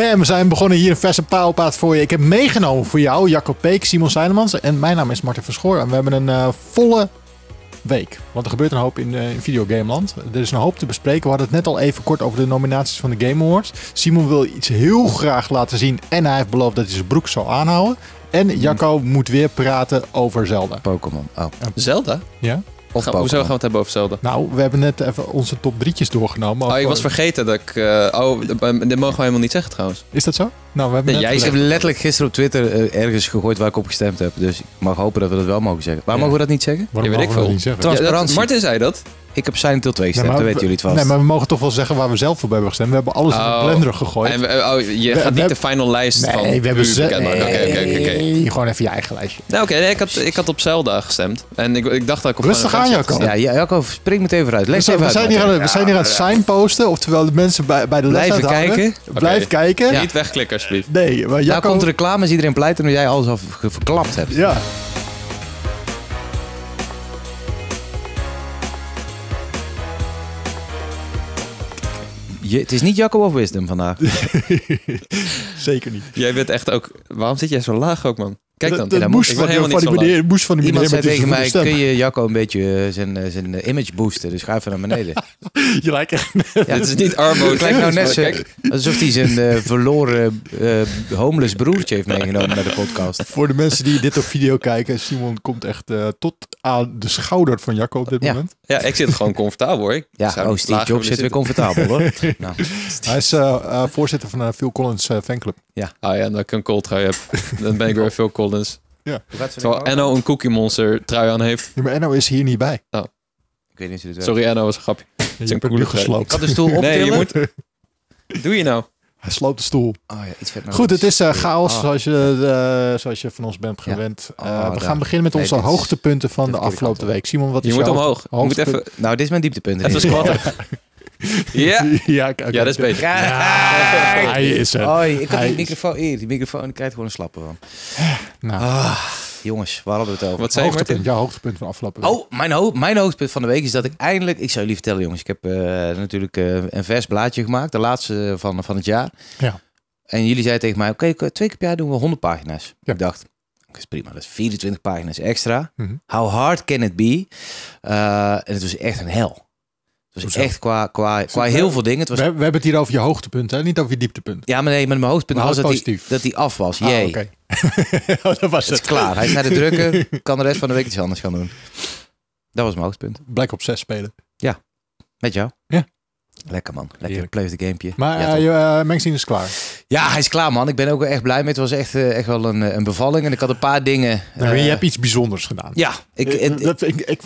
Bam, we zijn begonnen hier een verse paalpaad voor je. Ik heb meegenomen voor jou, Jacob Peek, Simon Seinemans en mijn naam is Martin Verschoor. En we hebben een eh, volle week, want er gebeurt een hoop in, uh, in videogameland. Er is een hoop te bespreken. We hadden het net al even kort over de nominaties van de Game Awards. Simon wil iets heel graag laten zien en hij heeft beloofd dat hij zijn broek zal aanhouden. En Jacco moet weer praten over Zelda. Pokémon. Oh. Zelda? Ja. Of gaan, hoezo gaan we het hebben over Zelda? Nou, we hebben net even onze top drietjes doorgenomen. Oh, ik was vergeten dat ik... Uh, oh, dat mogen we helemaal niet zeggen trouwens. Is dat zo? Nou, we hebben net. jij, hebt letterlijk gisteren op Twitter eh, ergens gegooid waar ik op gestemd heb. Dus ik mag hopen dat we dat wel mogen zeggen. Waar mogen we dat niet zeggen? Waarom ja, weet ik veel. Transparantie. Ja, dat, Martin zei dat. Ik heb Silent Hill 2 gestemd, dat weten jullie het vast. Nee, maar we mogen toch wel zeggen waar we zelf voor hebben gestemd. We hebben alles oh. in de blender gegooid. En oh, je gaat niet de final lijst van... Nee, we hebben ze... Oké, oké, oké. Gewoon even je eigen lijstje. Nou, oké, ik, had, ik had op Zelda gestemd. En ik, ik dacht dat ik op... Rustig aan, Jacco. Ja, ja, Jacco, spring meteen vooruit. Lees even we, uit, zijn hier aan, we zijn hier aan het signposten, oftewel de mensen bij, bij de Blijven kijken. Blijf kijken. Niet wegklikken, alsjeblieft. Nee, maar nou, Jacco... Nou komt reclame, is iedereen pleit omdat jij alles al verklapt hebt. Ja. Je, het is niet Jacco of Wisdom vandaag. Zeker niet. Jij bent echt ook... Waarom zit jij zo laag ook, man? Kijk dan. De dat van, van, die meneer, Iemand zei tegen mij, kun je Jacco een beetje eh, zijn, eh, zijn eh, image boosten? Dus ga even naar beneden. je lijkt echt... het is niet Armo. Het lijkt nou net zo, alsof hij zijn verloren homeless broertje heeft meegenomen naar de podcast. Voor de mensen die dit op video kijken, Simon komt echt tot aan de schouder van Jacco op dit moment. Ja, ik zit gewoon comfortabel hoor. Ik ja, oh, Steve Jobs zit weer comfortabel hoor. nou. Hij is eh, eh, voorzitter van de eh, Phil Collins fanclub. Ja. Ah ja, dat ik een cold heb. Dan ben ik weer Phil Collins. Ja. Terwijl Enno een Cookie Monster trui aan heeft. maar Enno is hier niet bij. Oh. Ik weet niet Sorry Enno, was een grapje. is een koel gesloten. Ik had de stoel op Nee, je moet... Doe je nou? Hij sloopt de stoel. Oh ja, iets Goed, het is eh, chaos ah. zoals, je, eh, zoals je van ons bent gewend. Eh, ah, we gaan beginnen met onze hoogtepunten van de afgelopen week. Simon, wat je is moet omhoog. Je moet even, nou, dit is mijn dieptepunt. Even squatten. Ja. ja, ja, dat is beter. hij is er. ik had die microfoon, hier, die microfoon, ik gewoon een slappe van. Nou. Ah. Jongens, waar hadden we het over? Wat zei hoogtepunt, jouw hoogtepunt van afgelopen Oh, mijn, ho mijn hoogtepunt van de week is dat ik eindelijk... Ik zou jullie vertellen, jongens. Ik heb eh, natuurlijk eh, een vers blaadje gemaakt. De laatste van, van het jaar. Ja. En jullie zeiden tegen mij, oké, twee keer per jaar doen we 100 pagina's. Ik dacht, dat is prima. Dat is 24 pagina's extra. Mhm. How hard can it be? Eh, en het was echt een hel. Het was echt qua, qua, qua heel veel dingen. Het was... we, hebben het hier over je hoogtepunt, hè? niet over je dieptepunt. Ja, maar nee, mijn hoogtepunt was dat positief. dat die af was. Ah, Jee. Ah, oh, dat was het. Is klaar. Hij is naar de drukken. Kan de rest van de week iets anders gaan doen. Dat was mijn hoogtepunt. Black op 6 spelen. Ja. Met jou. Ja. Lekker man. Lekker. Heerlijk. Play the gamepje. Maar ja, eh, je eh, magazine is klaar. Ja, hij is klaar man. Ik ben ook echt blij mee. Het was echt, eh, echt wel een, een bevalling. En ik had een paar dingen... Uh... je hebt iets bijzonders gedaan. Ja. Ik, dat, ik, ik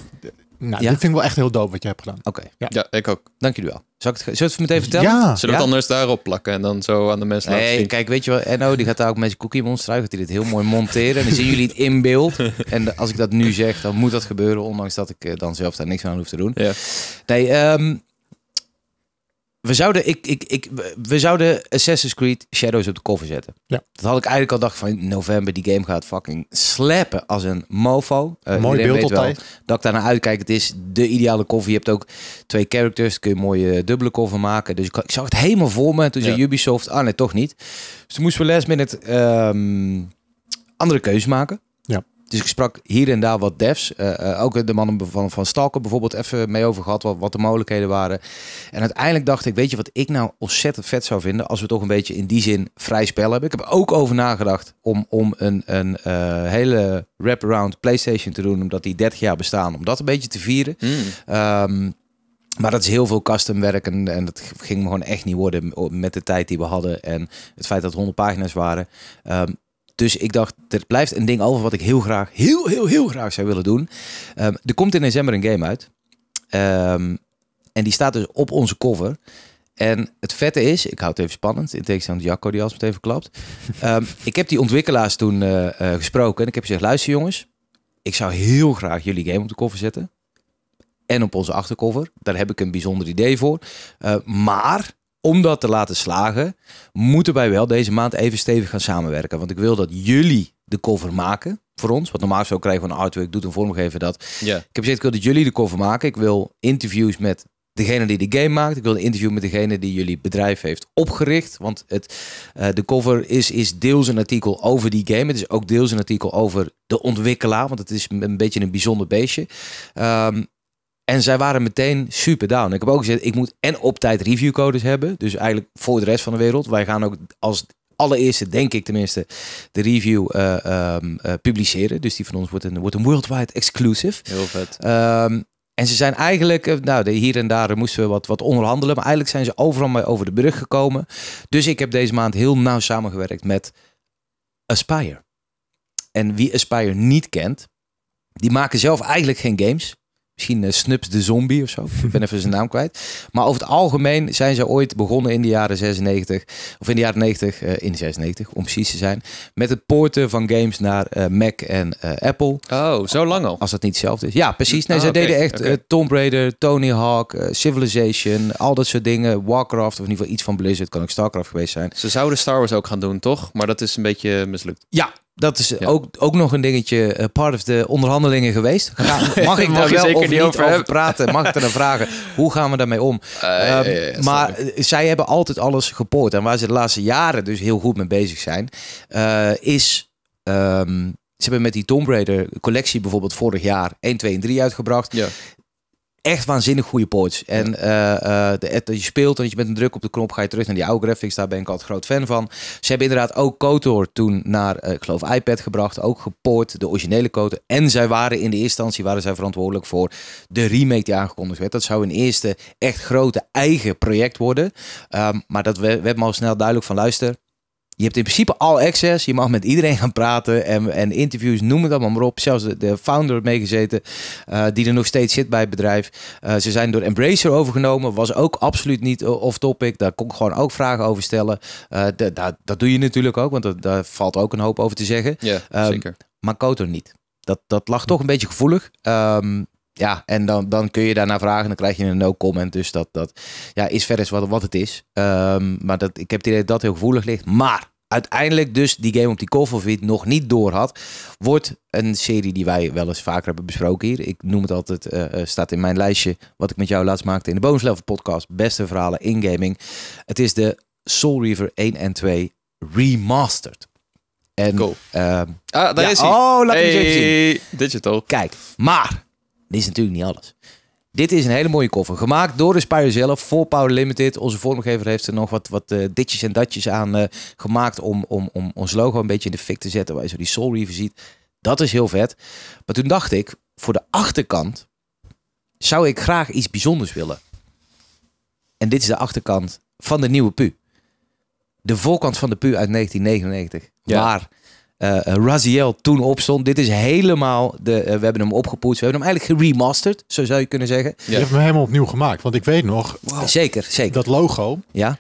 nou, ja? vind ik wel echt heel dope wat je hebt gedaan. Oké. Ja. ik ook. Dank jullie wel. ik het, zullen we het meteen vertellen? Ja. Zullen we het anders daarop plakken en dan zo aan de mensen nee, laten zien? kijk, weet je wel, NO die gaat daar ook met zijn cookie monster dat hij dit heel mooi monteren. En dan zien jullie het in beeld. En als ik dat nu zeg, dan moet dat gebeuren, ondanks dat ik eh, dan zelf daar niks aan hoef te doen. Ja. Nee, um, we zouden, ik, ik, ik, we zouden Assassin's Creed Shadows op de koffer zetten. Ja. Dat had ik eigenlijk al dacht van in november. Die game gaat fucking slappen als een mofo. Eh, Mooi beeld al. dat ik daar naar uitkijk. Het is de ideale koffer. Je hebt ook twee characters. kun je een mooie dubbele koffer maken. Dus ik, zag het helemaal voor me. En toen ja. zei Ubisoft, ah nee, toch niet. Dus toen moesten we last minute ehm, andere keuzes maken. Ja dus ik sprak hier en daar wat devs. Eh, eh, ook de mannen van, van Stalker bijvoorbeeld even mee over gehad. Wat, wat de mogelijkheden waren. En uiteindelijk dacht ik, weet je wat ik nou ontzettend vet zou vinden. Als we toch een beetje in die zin vrij spel hebben. Ik heb ook over nagedacht om, om een, een uh, hele wraparound Playstation te doen. Omdat die 30 jaar bestaan. Om dat een beetje te vieren. Hmm. Ehm, maar dat is heel veel custom werk en, en, dat ging gewoon echt niet worden met de tijd die we hadden en het feit dat het 100 pagina's waren. Um, dus ik dacht, er blijft een ding over wat ik heel graag, heel, heel, heel graag zou willen doen. Ehm, er komt in december een game uit. Ehm, en die staat dus op onze cover. En het vette is, ik hou het even spannend, in tegenstelling tot Jacco die als meteen verklapt. Ehm, ik heb die ontwikkelaars toen eh, eh, gesproken en ik heb gezegd, luister jongens, ik zou heel graag jullie game op de cover zetten. En op onze achtercover, daar heb ik een bijzonder idee voor. maar om dat te laten slagen, moeten wij wel deze maand even stevig gaan samenwerken. Want ik wil dat jullie de cover maken voor ons. Wat normaal zo krijgen we een artwork, doet een vormgeven dat. Ja. Ik heb gezegd, ik wil dat jullie de cover maken. Ik wil interviews met degene die de game maakt. Ik wil een interview met degene die jullie bedrijf heeft opgericht. Want het, eh, de cover is, is deels een artikel over die game. Het is ook deels een artikel over de ontwikkelaar. Want het is een beetje een bijzonder beestje. Ehm, en zij waren meteen super down. Ik heb ook gezegd, ik moet en op tijd reviewcodes hebben. Dus eigenlijk voor de rest van de wereld. Wij gaan ook als allereerste, denk ik tenminste, de review eh, ehm, eh, publiceren. Dus die van ons wordt een, wordt een worldwide exclusive. Heel vet. Ehm, en ze zijn eigenlijk, eh, nou, hier en daar moesten we wat, wat onderhandelen. Maar eigenlijk zijn ze overal mee over de brug gekomen. Dus ik heb deze maand heel nauw samengewerkt met Aspire. En wie Aspire niet kent, die maken zelf eigenlijk geen games. Misschien eh, Snups de Zombie of zo. Ik ben even zijn naam kwijt. Maar over het algemeen zijn ze ooit begonnen in de jaren 96. Of in de jaren 90, eh, in 96 om precies te zijn. Met het poorten van games naar eh, Mac en Apple. Oh, zo lang al. Als dat niet hetzelfde is. Ja, precies. Nee, ah, ze deden echt Tomb Raider, Tony Hawk, Civilization. Al dat soort dingen. Warcraft of in ieder geval iets van Blizzard. Kan ook Starcraft geweest zijn. Ze zouden Star Wars ook gaan doen, toch? Maar dat is een beetje mislukt. Ja, dat is ook, ook nog een dingetje, eh, part of de onderhandelingen geweest. mag ik daar wel of over, praten? Mag ik daar dan vragen? Hoe gaan we daarmee om? Eh, ehm, maar eh, zij hebben altijd alles gepoord. En waar ze de laatste jaren dus heel goed mee bezig zijn, is... Ehm, ze hebben met die Tomb Raider collectie bijvoorbeeld vorig jaar 1, 2 en 3 uitgebracht. Ja echt waanzinnig goede poorts En eh, eh, de, je speelt en je met een druk op de knop, ga je terug naar die oude graphics. Daar ben ik altijd groot fan van. Ze hebben inderdaad ook KOTOR toen naar, eh, ik geloof, iPad gebracht. Ook gepoord, de originele KOTOR. En zij waren in de eerste instantie waren zij verantwoordelijk voor de remake die aangekondigd werd. Dat zou een eerste echt grote eigen project worden. Ehm, maar dat werd, maar al snel duidelijk van luister je hebt in principe al access. Je mag met iedereen gaan praten en, en interviews, noem het allemaal maar op. Zelfs de, de founder meegezeten, eh, die er nog steeds zit bij het bedrijf. Eh, ze zijn door Embracer overgenomen, was ook absoluut niet eh, off-topic. Daar kon ik gewoon ook vragen over stellen. Uh, dat, dat doe je natuurlijk ook, want dat, daar valt ook een hoop over te zeggen. Ja, ehm, zeker. Maar Koto niet. Dat, dat lag toch een beetje gevoelig. Ehm, ja, en dan, dan kun je daarna vragen. Dan krijg je een no-comment. Dus dat, dat ja, is verder wat, wat het is. Ehm, maar dat, ik heb het idee dat dat heel gevoelig ligt. Maar uiteindelijk dus die game op die Duty nog niet door had, wordt een serie die wij wel eens vaker hebben besproken hier. Ik noem het altijd, uh, staat in mijn lijstje wat ik met jou laatst maakte in de Bonus podcast. Beste verhalen in gaming. Het is de Soul Reaver 1 en 2 remastered. En, ehm, ah, daar is hij. Oh, laat hey, me eens even zien. Digital. Kijk, maar dit is natuurlijk niet alles. Dit is een hele mooie koffer. Gemaakt door de Spire zelf, voor Power Limited. Onze vormgever heeft er nog wat, wat eh, ditjes en datjes aan eh, gemaakt om, om, om ons logo een beetje in de fik te zetten, waar je zo die Soul Reaver ziet. Dat is heel vet. Maar toen dacht ik, voor de achterkant zou ik graag iets bijzonders willen. En dit is de achterkant van de nieuwe Pu. De voorkant van de Pu uit 1999. Ja. Waar eh, eh, Raziel toen opstond. Dit is helemaal de. Eh, we hebben hem opgepoetst. We hebben hem eigenlijk geremasterd, zo zou je kunnen zeggen. Je ja. hebt hem helemaal opnieuw gemaakt. Want ik weet nog. zeker, zeker. Dat logo. Ja.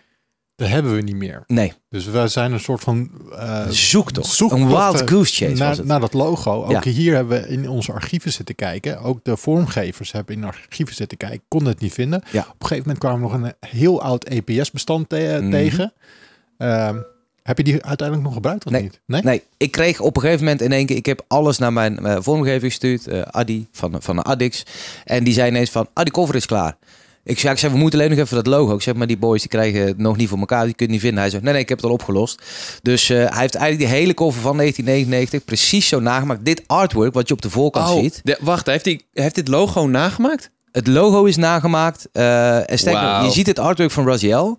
Dat hebben we niet meer. Nee. Dus we zijn een soort van uh, zoektocht, zoektocht. Een wild goose chase. Naar, dat logo. Ook hier hebben we in onze archieven zitten kijken. Ook de vormgevers hebben in archieven zitten kijken. Konden het niet vinden. Ja. Op een gegeven moment kwamen we nog een heel oud EPS-bestand mhm. tegen. Ehm, heb je die uiteindelijk nog gebruikt of nee. niet? Nee? nee, ik kreeg op een gegeven moment in één keer... Ik heb alles naar mijn uh, eh, vormgever gestuurd, eh, Adi van, van Addix. En die zei ineens van, ah, die cover is klaar. Ik zei, ik zei, we moeten alleen nog even dat logo. Ik zeg, maar die boys die krijgen het nog niet voor elkaar. Die kunnen niet vinden. Hij zegt, nee, nee, ik heb het al opgelost. Dus eh, hij heeft eigenlijk die hele cover van 1999 precies zo nagemaakt. Dit artwork wat je op de voorkant oh, ziet. wacht, heeft, hij heeft dit logo nagemaakt? Het logo is nagemaakt. en je ziet het artwork van Raziel.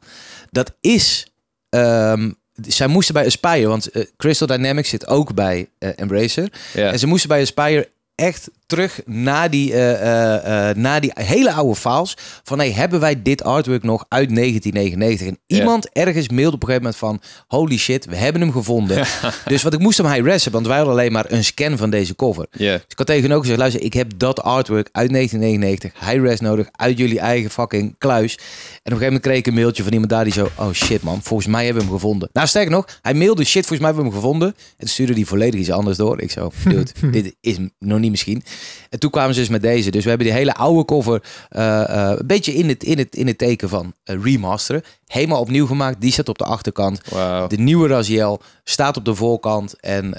Dat is ehm, zij moesten bij Aspire, want eh, Crystal Dynamics zit ook bij eh, Embracer. En ze moesten bij Aspire echt terug naar die, eh, eh, eh, naar die hele oude files. Van hey, hebben wij dit artwork nog uit 1999? En iemand ergens mailde op een gegeven moment van holy shit, we hebben hem gevonden. dus wat ik moest hem high-res hebben, want wij hadden alleen maar een scan van deze cover. Dus ik had tegen ook gezegd, luister, ik heb dat artwork uit 1999 high-res nodig uit jullie eigen fucking kluis. En op een gegeven moment kreeg ik een mailtje van iemand daar die zo, oh shit man, volgens mij hebben we hem gevonden. Nou sterker nog, hij mailde shit, volgens mij hebben we hem gevonden. En stuurde die volledig iets anders door. Ik zo, dit is nog niet misschien. En toen kwamen ze dus met deze. Dus we hebben die hele oude cover eh, eh, een beetje in het, in het, in het teken van eh, remasteren. Helemaal opnieuw gemaakt. Die staat op de achterkant. De nieuwe Raziel staat op de voorkant. En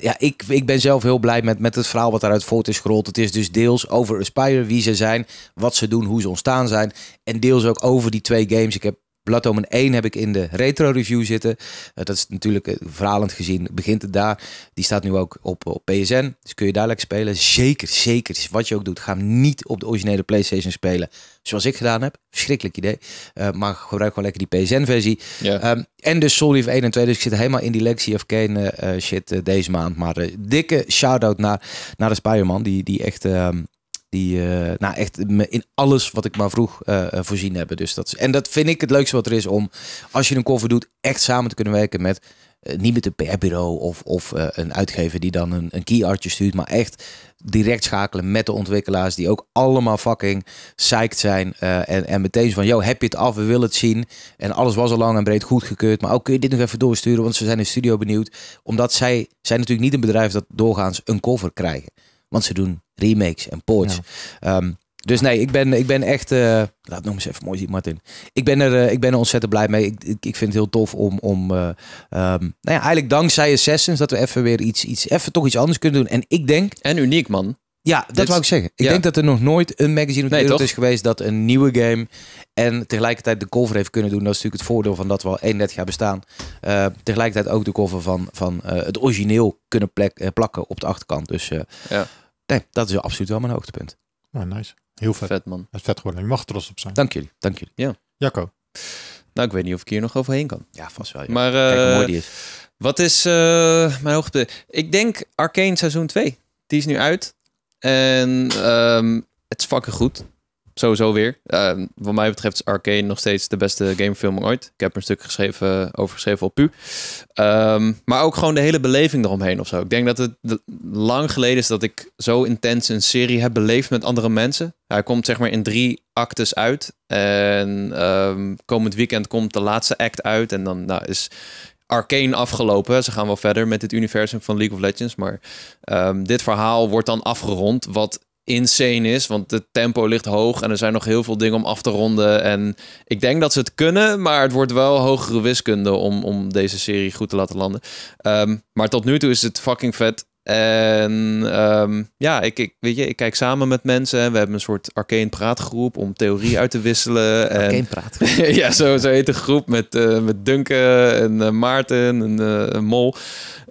ja, ik, ik ben zelf heel blij met, met het verhaal wat daaruit voort is gerold. Het is dus deels over Aspire, wie ze zijn, wat ze doen, hoe ze ontstaan zijn. En deels ook over die twee games. Ik heb Bladomen 1 heb ik in de retro review zitten. Eh, dat is natuurlijk, eh, verhalend gezien, begint het daar. Die staat nu ook op, op PSN. Dus kun je daar lekker spelen. Zeker, zeker. Wat je ook doet, ga hem niet op de originele PlayStation spelen. Zoals ik gedaan heb. Verschrikkelijk idee. Eh, maar gebruik gewoon lekker die PSN-versie. Ja. Ehm, en dus Soul of 1 en 2. Dus ik zit helemaal in die Lectie of Kane shit deze maand. Maar dikke shout-out naar, naar de Spider-Man. Die, die echt... Ehm, die eh, nou echt in alles wat ik maar vroeg eh, eh, voorzien hebben. Dus dat, en dat vind ik het leukste wat er is om, als je een cover doet, echt samen te kunnen werken met niet met een PR-bureau of, of een uitgever die dan een, een key artje stuurt, maar echt direct schakelen met de ontwikkelaars die ook allemaal fucking psyched zijn en, en meteen van, joh, heb je het af, we willen het zien. En alles was al lang en breed goedgekeurd, maar ook kun je dit nog even doorsturen, want ze zijn in studio benieuwd. Omdat zij zijn natuurlijk niet een bedrijf dat doorgaans een cover krijgen. Want ze doen remakes en ports. Ehm, dus nee, ik ben, ik ben echt. Eh, laat het nog eens even mooi zien, Martin. Ik ben er, eh, ik ben er ontzettend blij mee. Ik, ik, ik vind het heel tof om. om uh, nou ja, eigenlijk dankzij Assassins dat we even weer iets, iets, even toch iets anders kunnen doen. En ik denk. En uniek, man. Ja, dat Dit, wou ik zeggen. Ik denk dat er nog nooit een magazine op de wereld is geweest dat een nieuwe game en tegelijkertijd de cover heeft kunnen doen. Dat is natuurlijk het voordeel van dat we al 31 jaar bestaan. tegelijkertijd ook de cover van, van het origineel kunnen plek, plakken op de achterkant. Dus ja nee, dat is absoluut wel mijn hoogtepunt. Nou, nice. Heel vet. Vet man. het is vet geworden. Je mag trots op zijn. Dank jullie. Dank jullie. Ja. Jacco. Nou, ik weet niet of ik hier nog overheen kan. Ja, vast wel. Maar Kijk hoe eh, mooi die is. Wat is eh, mijn hoogtepunt? Ik denk Arcane seizoen 2. Die is nu uit. En ehm, het is fucking goed sowieso weer. Uh, wat mij betreft is Arcane nog steeds de beste gamefilm ooit. Ik heb er een stuk geschreven, over geschreven op Pu. Ehm, maar ook gewoon de hele beleving eromheen of zo. Ik denk dat het lang geleden is dat ik zo intens een serie heb beleefd met andere mensen. Hij komt zeg maar in drie actes uit. En ehm, komend weekend komt de laatste act uit. En dan nou, is Arcane afgelopen. Ze gaan wel verder met dit universum van League of Legends. Maar dit verhaal wordt dan afgerond. Wat insane is. Want het tempo ligt hoog en er zijn nog heel veel dingen om af te ronden. En ik denk dat ze het kunnen, maar het wordt wel hogere wiskunde om, om deze serie goed te laten landen. Ehm, maar tot nu toe is het fucking vet. En ehm, ja, ik, ik, weet je, ik kijk samen met mensen. We hebben een soort arcane praatgroep om theorie uit te wisselen. en, arcane praat. ja, zo, zo heet de groep met, eh, met Duncan en eh, Maarten en uh, Mol.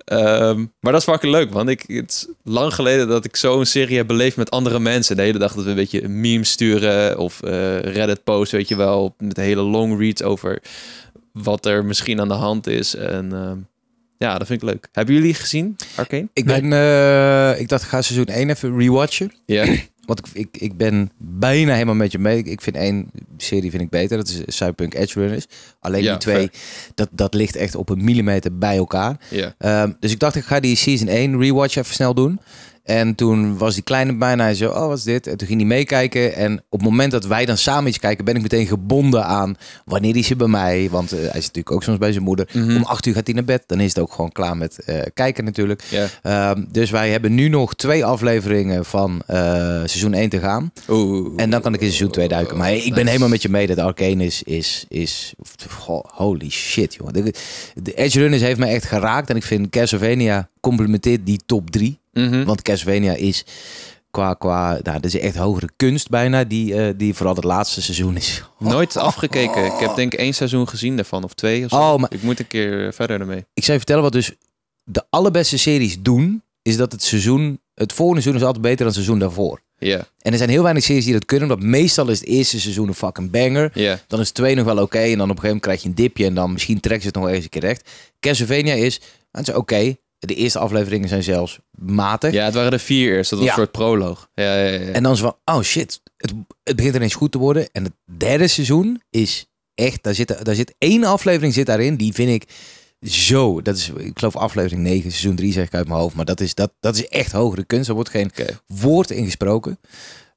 Ehm, maar dat is fucking leuk, want ik, het is lang geleden dat ik zo'n serie heb beleefd met andere mensen. De hele dag dat we een beetje memes sturen of eh, Reddit posts, weet je wel. Met hele long reads over wat er misschien aan de hand is. En ehm, ja, dat vind ik leuk. Hebben jullie gezien, Arkane? Ik ben, eh, ik dacht, ga seizoen 1 even rewatchen. Ja. Want ik, ik, ben bijna helemaal met je mee. Ik vind één serie vind ik beter. Dat is Cyberpunk Edge Runners. Alleen die twee, dat, dat ligt echt op een millimeter bij elkaar. Ehm, dus ik dacht, ik ga die season 1 rewatch even snel doen. En toen was die kleine bijna hij zo, oh wat is dit? En toen ging hij meekijken. En op het moment dat wij dan samen iets kijken, ben ik meteen gebonden aan wanneer die ze bij mij. Want eh, hij zit natuurlijk ook soms bij zijn moeder. Mhm. Om acht uur gaat hij naar bed. Dan is het ook gewoon klaar met eh, kijken natuurlijk. Ehm, dus wij hebben nu nog twee afleveringen van eh, seizoen 1 te gaan. en dan kan ik in seizoen 2 duiken. Maar ik ben helemaal met je mee dat Arcane is, is, is holy shit jongen. De, Edge Runners heeft me echt geraakt. En ik vind Castlevania complementeert die top 3. Mhm. Want Castlevania is qua, qua nou, dat is echt hogere kunst bijna, die, eh, die vooral het laatste seizoen is. Nooit afgekeken. Ik heb denk ik één seizoen gezien daarvan, of twee Oh, maar... Ik moet een keer verder ermee. Ik zou je vertellen wat dus de allerbeste series doen, is dat het seizoen, het volgende seizoen is altijd beter dan het seizoen daarvoor. Ja. En er zijn heel weinig series die dat kunnen, Want meestal is het eerste seizoen een fucking banger. Yeah. Dan is twee nog wel oké en dan op een gegeven moment krijg je een dipje en dan misschien trekt ze het nog eens een keer recht. Castlevania is, het is oké, de eerste afleveringen zijn zelfs matig. Ja, het waren de vier eerst. Dat was een soort proloog. Ja, ja, en dan is van, oh shit, het, het begint ineens goed te worden. En het derde seizoen is echt, daar zit, daar zit één aflevering zit daarin. Die vind ik zo, dat is, ik geloof aflevering 9, seizoen 3 zeg ik uit mijn hoofd. Maar dat is, dat, dat is echt hogere kunst. Er wordt geen woord ingesproken.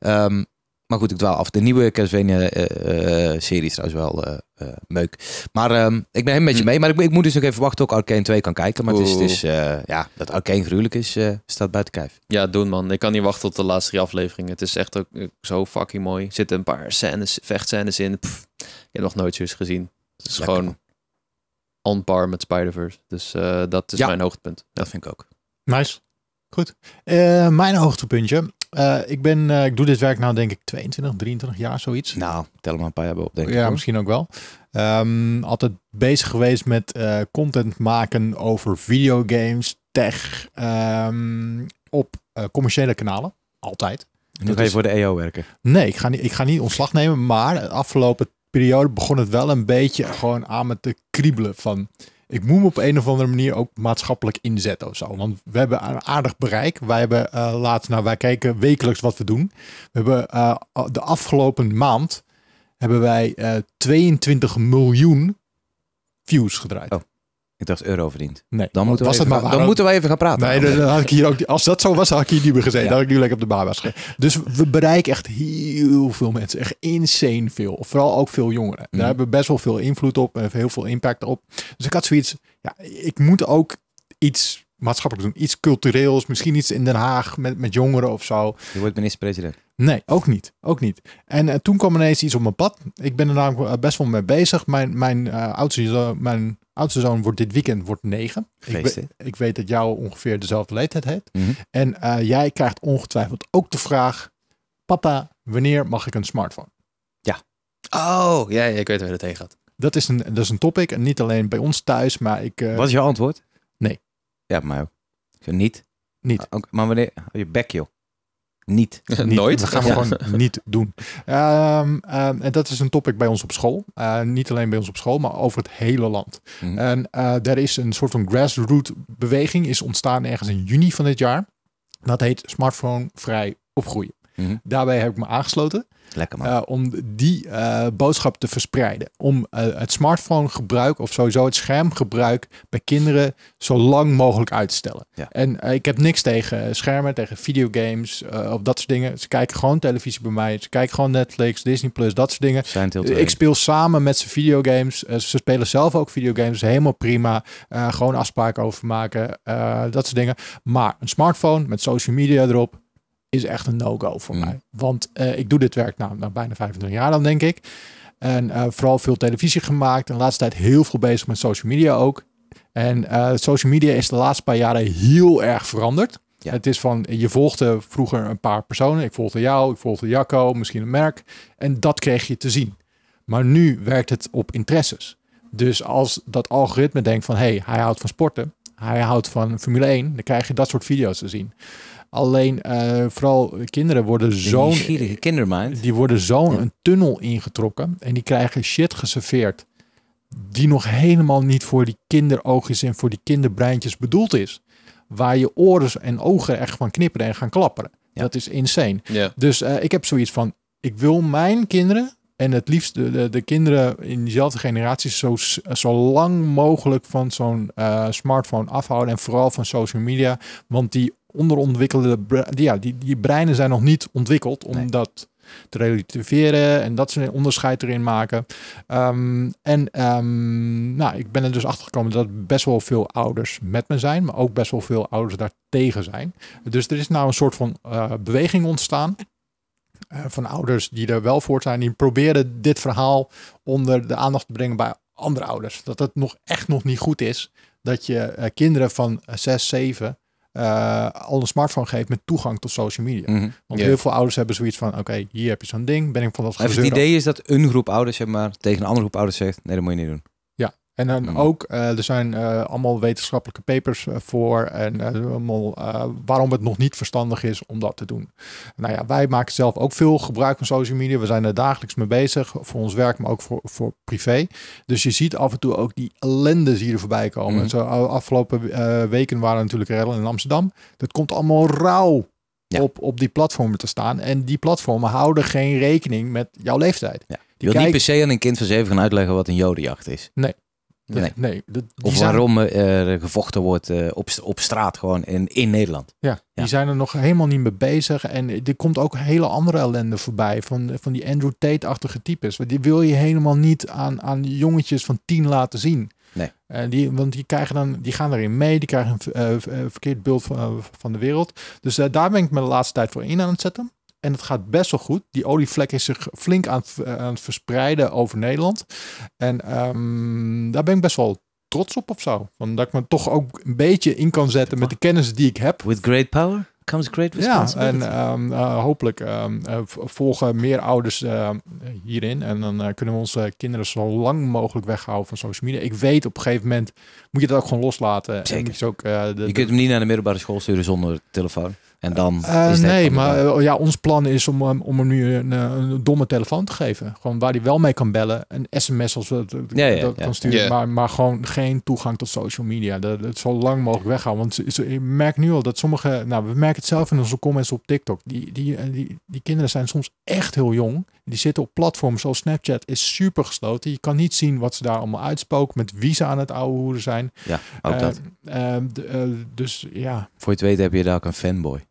Um, ehm, maar goed, ik dwaal af. De nieuwe Castlevania-serie eh, eh, eh, is trouwens wel meuk. Maar ehm, ik ben helemaal met je hm. mee. Maar ik, ik, moet dus nog even wachten tot ik Arcane 2 kan kijken. Maar het is, het ja, dat Arcane gruwelijk is, staat buiten kijf. Ja, doen man. Ik kan niet wachten tot de laatste drie afleveringen. Het is echt ook zo fucking mooi. Er zitten een paar scènes, vechtscènes in. Pff, ik heb nog nooit zoiets gezien. Het is gewoon on par met Spider-Verse. Dus dat is mijn hoogtepunt. Dat vind ik ook. Nice. Goed. mijn hoogtepuntje eh, ik, ben, eh, ik doe dit werk nu denk ik 22, 23 jaar, zoiets. Nou, tel maar een paar jaar op, denk ik. Ja, misschien ook wel. Ehm, altijd bezig geweest met eh, content maken over videogames, tech, ehm, op commerciële kanalen. Altijd. Nu ga voor de EO werken? Nee, ik ga, niet, ik ga niet ontslag nemen, maar de afgelopen periode begon het wel een beetje gewoon aan me te kriebelen van ik moet me op een of andere manier ook maatschappelijk inzetten of zo. Want we hebben een aardig bereik. Wij hebben uh, laatst, nou wij kijken wekelijks wat we doen. We hebben eh, de afgelopen maand hebben wij uh, eh, 22 miljoen views gedraaid. Oh. Ik dacht euro verdiend. Nee. Dan, moeten we, even, maar, gaan, dan moeten we even gaan praten. Nee, dan had ik hier ook, als dat zo was, had ik hier niet meer gezeten. Ja. Dan had ik nu lekker op de baan was Dus we bereiken echt heel veel mensen. Echt insane veel. Vooral ook veel jongeren. Daar mm. hebben we best wel veel invloed op. En heel veel impact op. Dus ik had zoiets. Ja, ik moet ook iets maatschappelijk doen. Iets cultureels, misschien iets in Den Haag met, met jongeren of zo. Je wordt minister-president. Nee, ook niet. Ook niet. En eh, toen kwam ineens iets op mijn pad. Ik ben er namelijk eh, best wel mee bezig. Mijn, mijn, eh, oudste, zoon, mijn oudste zoon wordt dit weekend wordt negen. Ik, ik, weet dat jou ongeveer dezelfde leeftijd heeft. Mhm. En jij krijgt ongetwijfeld ook de vraag... Papa, wanneer mag ik een smartphone? Ja. Oh, ja, ik weet waar het heen gaat. Dat is, een, dat is een topic. En niet alleen bij ons thuis, maar ik... Wat is jouw antwoord? Nee. Ja, maar ook. niet. Niet. Maar, ook, maar wanneer? Oh, je bek, joh. Niet. Nooit. Dat gaan we gewoon niet doen. Ehm, ehm, en dat is een topic bij ons op school. Eh, niet alleen bij ons op school, maar over het hele land. Mhm. En eh, er is een soort van grassroots beweging, is ontstaan ergens in juni van dit jaar. Dat heet smartphone vrij opgroeien. Mhm. Daarbij heb ik me aangesloten. Lekker eh, om die eh, boodschap te verspreiden. Om eh, het smartphone gebruik of sowieso het schermgebruik bij kinderen zo lang mogelijk uit te stellen. En ik heb niks tegen schermen, tegen videogames of dat soort dingen. Ze kijken gewoon televisie bij mij. Ze kijken gewoon Netflix, Disney Plus, dat soort dingen. Ik speel samen met ze videogames. ze spelen zelf ook videogames. Helemaal prima. gewoon afspraken over maken. dat soort dingen. Maar een smartphone met social media erop is echt een no-go voor mm. mij. Want eh, ik doe dit werk nou, nou bijna 25 jaar dan, denk ik. En eh, vooral veel televisie gemaakt. En de laatste tijd heel veel bezig met social media ook. En eh, social media is de laatste paar jaren heel erg veranderd. Het is van, je volgde vroeger een paar personen. Ik volgde jou, ik volgde Jacco, misschien een merk. En dat kreeg je te zien. Maar nu werkt het op interesses. Dus als dat algoritme denkt van, hé, hey, hij houdt van sporten. Hij houdt van Formule 1. Dan krijg je dat soort video's te zien. Alleen eh, vooral kinderen worden zo'n... kindermind. Die worden zo'n een tunnel ingetrokken. En die krijgen shit geserveerd. Die nog helemaal niet voor die kinderoogjes en voor die kinderbreintjes bedoeld is. Waar je oren en ogen echt van knipperen en gaan klapperen. Dat is insane. Dus eh, ik heb zoiets van, ik wil mijn kinderen en het liefst de, de, kinderen in diezelfde generatie zo, zo lang mogelijk van zo'n eh, smartphone afhouden. En vooral van social media. Want die onderontwikkelde, ja, die, die breinen zijn nog niet ontwikkeld om dat te relativeren en dat ze een onderscheid erin maken. Ehm, en ehm, nou, ik ben er dus achter gekomen dat best wel veel ouders met me zijn, maar ook best wel veel ouders daartegen zijn. Dus er is nou een soort van eh, beweging ontstaan. Eh, van ouders die er wel voor zijn, die proberen dit verhaal onder de aandacht te brengen bij andere ouders. Dat het nog echt nog niet goed is dat je eh, kinderen van 6, 7 uh, al een smartphone geeft met toegang tot social media. Mhm. Want heel veel ouders hebben zoiets van, oké, hier heb je zo'n ding, ben ik van dat Het idee is dat een groep ouders, zeg maar, tegen een andere groep ouders zegt, nee, dat moet je niet doen. En dan mm. ook, eh, er zijn eh, allemaal wetenschappelijke papers eh, voor en allemaal, waarom het nog niet verstandig is om dat te doen. Nou ja, wij maken zelf ook veel gebruik van social media. We zijn er dagelijks mee bezig voor ons werk, maar ook voor, voor privé. Dus je ziet af en toe ook die ellende zie je voorbij komen. Mm. Zo, afgelopen weken waren natuurlijk rellen in Amsterdam. Dat komt allemaal rauw op, op die platformen te staan. En die platformen houden geen rekening met jouw leeftijd. Ja. Die wil niet per se aan een kind van zeven gaan uitleggen wat een jodenjacht is. Nee nee. nee of waarom eh, er gevochten wordt eh, op, op straat gewoon in, in Nederland. Ja, die zijn er nog helemaal niet mee bezig. En eh, er komt ook hele andere ellende voorbij van, van die Andrew Tate-achtige types. Die wil je helemaal niet aan, aan jongetjes van tien laten zien. Nee. die, want die, krijgen dan, die gaan daarin mee, die krijgen een verkeerd beeld van, van de wereld. Dus daar ben ik me de laatste tijd voor in aan het zetten. En het gaat best wel goed. Die olievlek is zich flink aan, eh, aan het verspreiden over Nederland. En ehm, daar ben ik best wel trots op of zo. Van dat ik me toch ook een beetje in kan zetten met de kennis die ik heb. With great power comes great responsibility. Ja, en ehm, eh, hopelijk ehm, eh, volgen meer ouders hierin. En dan kunnen we onze kinderen zo lang mogelijk weghouden van social media. Ik weet op een gegeven moment moet je dat ook gewoon loslaten. Zeker. En je kunt hem niet naar de middelbare school sturen zonder telefoon. En dan eh, nee, maar eh, ja, ons plan is om, eh, om hem nu een, een, domme telefoon te geven. Gewoon waar hij wel mee kan bellen. Een sms als we dat, kan sturen. Maar, maar gewoon geen toegang tot social media. Dat, dat zo lang mogelijk weghouden. Want je merkt nu al dat sommige... Nou, we merken het zelf in onze comments op TikTok. Die, die, die, die kinderen zijn soms echt heel jong. Die zitten op platforms zoals Snapchat. Is super gesloten. Je kan niet zien wat ze daar allemaal uitspoken. Met wie ze aan het oude hoeren zijn. Ja, ook dat. dus ja. Voor je het weet heb je daar ook een fanboy.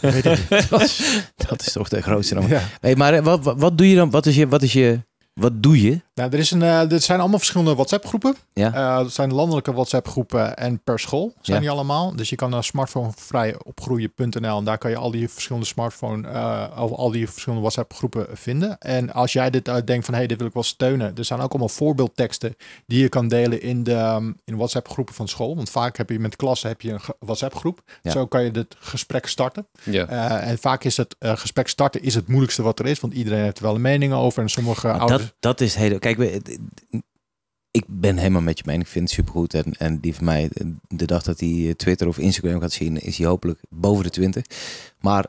Weet ik niet. dat, is, dat, is, toch de grootste. Ja. Hey, maar eh, wat, wat doe je dan? Wat is je, wat is je wat doe je? Nou, er, is een, eh, zijn allemaal verschillende WhatsApp-groepen. Ja. Er eh, zijn landelijke WhatsApp-groepen en per school zijn die allemaal. Dus je kan naar smartphonevrij.opgroeien.nl en daar kan je al die verschillende smartphone, eh, of al die verschillende WhatsApp-groepen vinden. En als jij dit denkt van, hé, hey, dit wil ik wel steunen. Er zijn ook allemaal voorbeeldteksten die je kan delen in de ehm, in WhatsApp-groepen van school. Want vaak heb je met klassen heb je een WhatsApp-groep. Ja. Zo kan je het gesprek starten. Ja. en vaak is het gesprek starten is het moeilijkste wat er is, want iedereen heeft er wel een mening over en sommige ouders dat, is hele Kijk, ik ben helemaal met je mee. Ik vind het supergoed. En, en die van mij, de dag dat hij eh, Twitter of Instagram gaat zien, is hij hopelijk boven de 20. Maar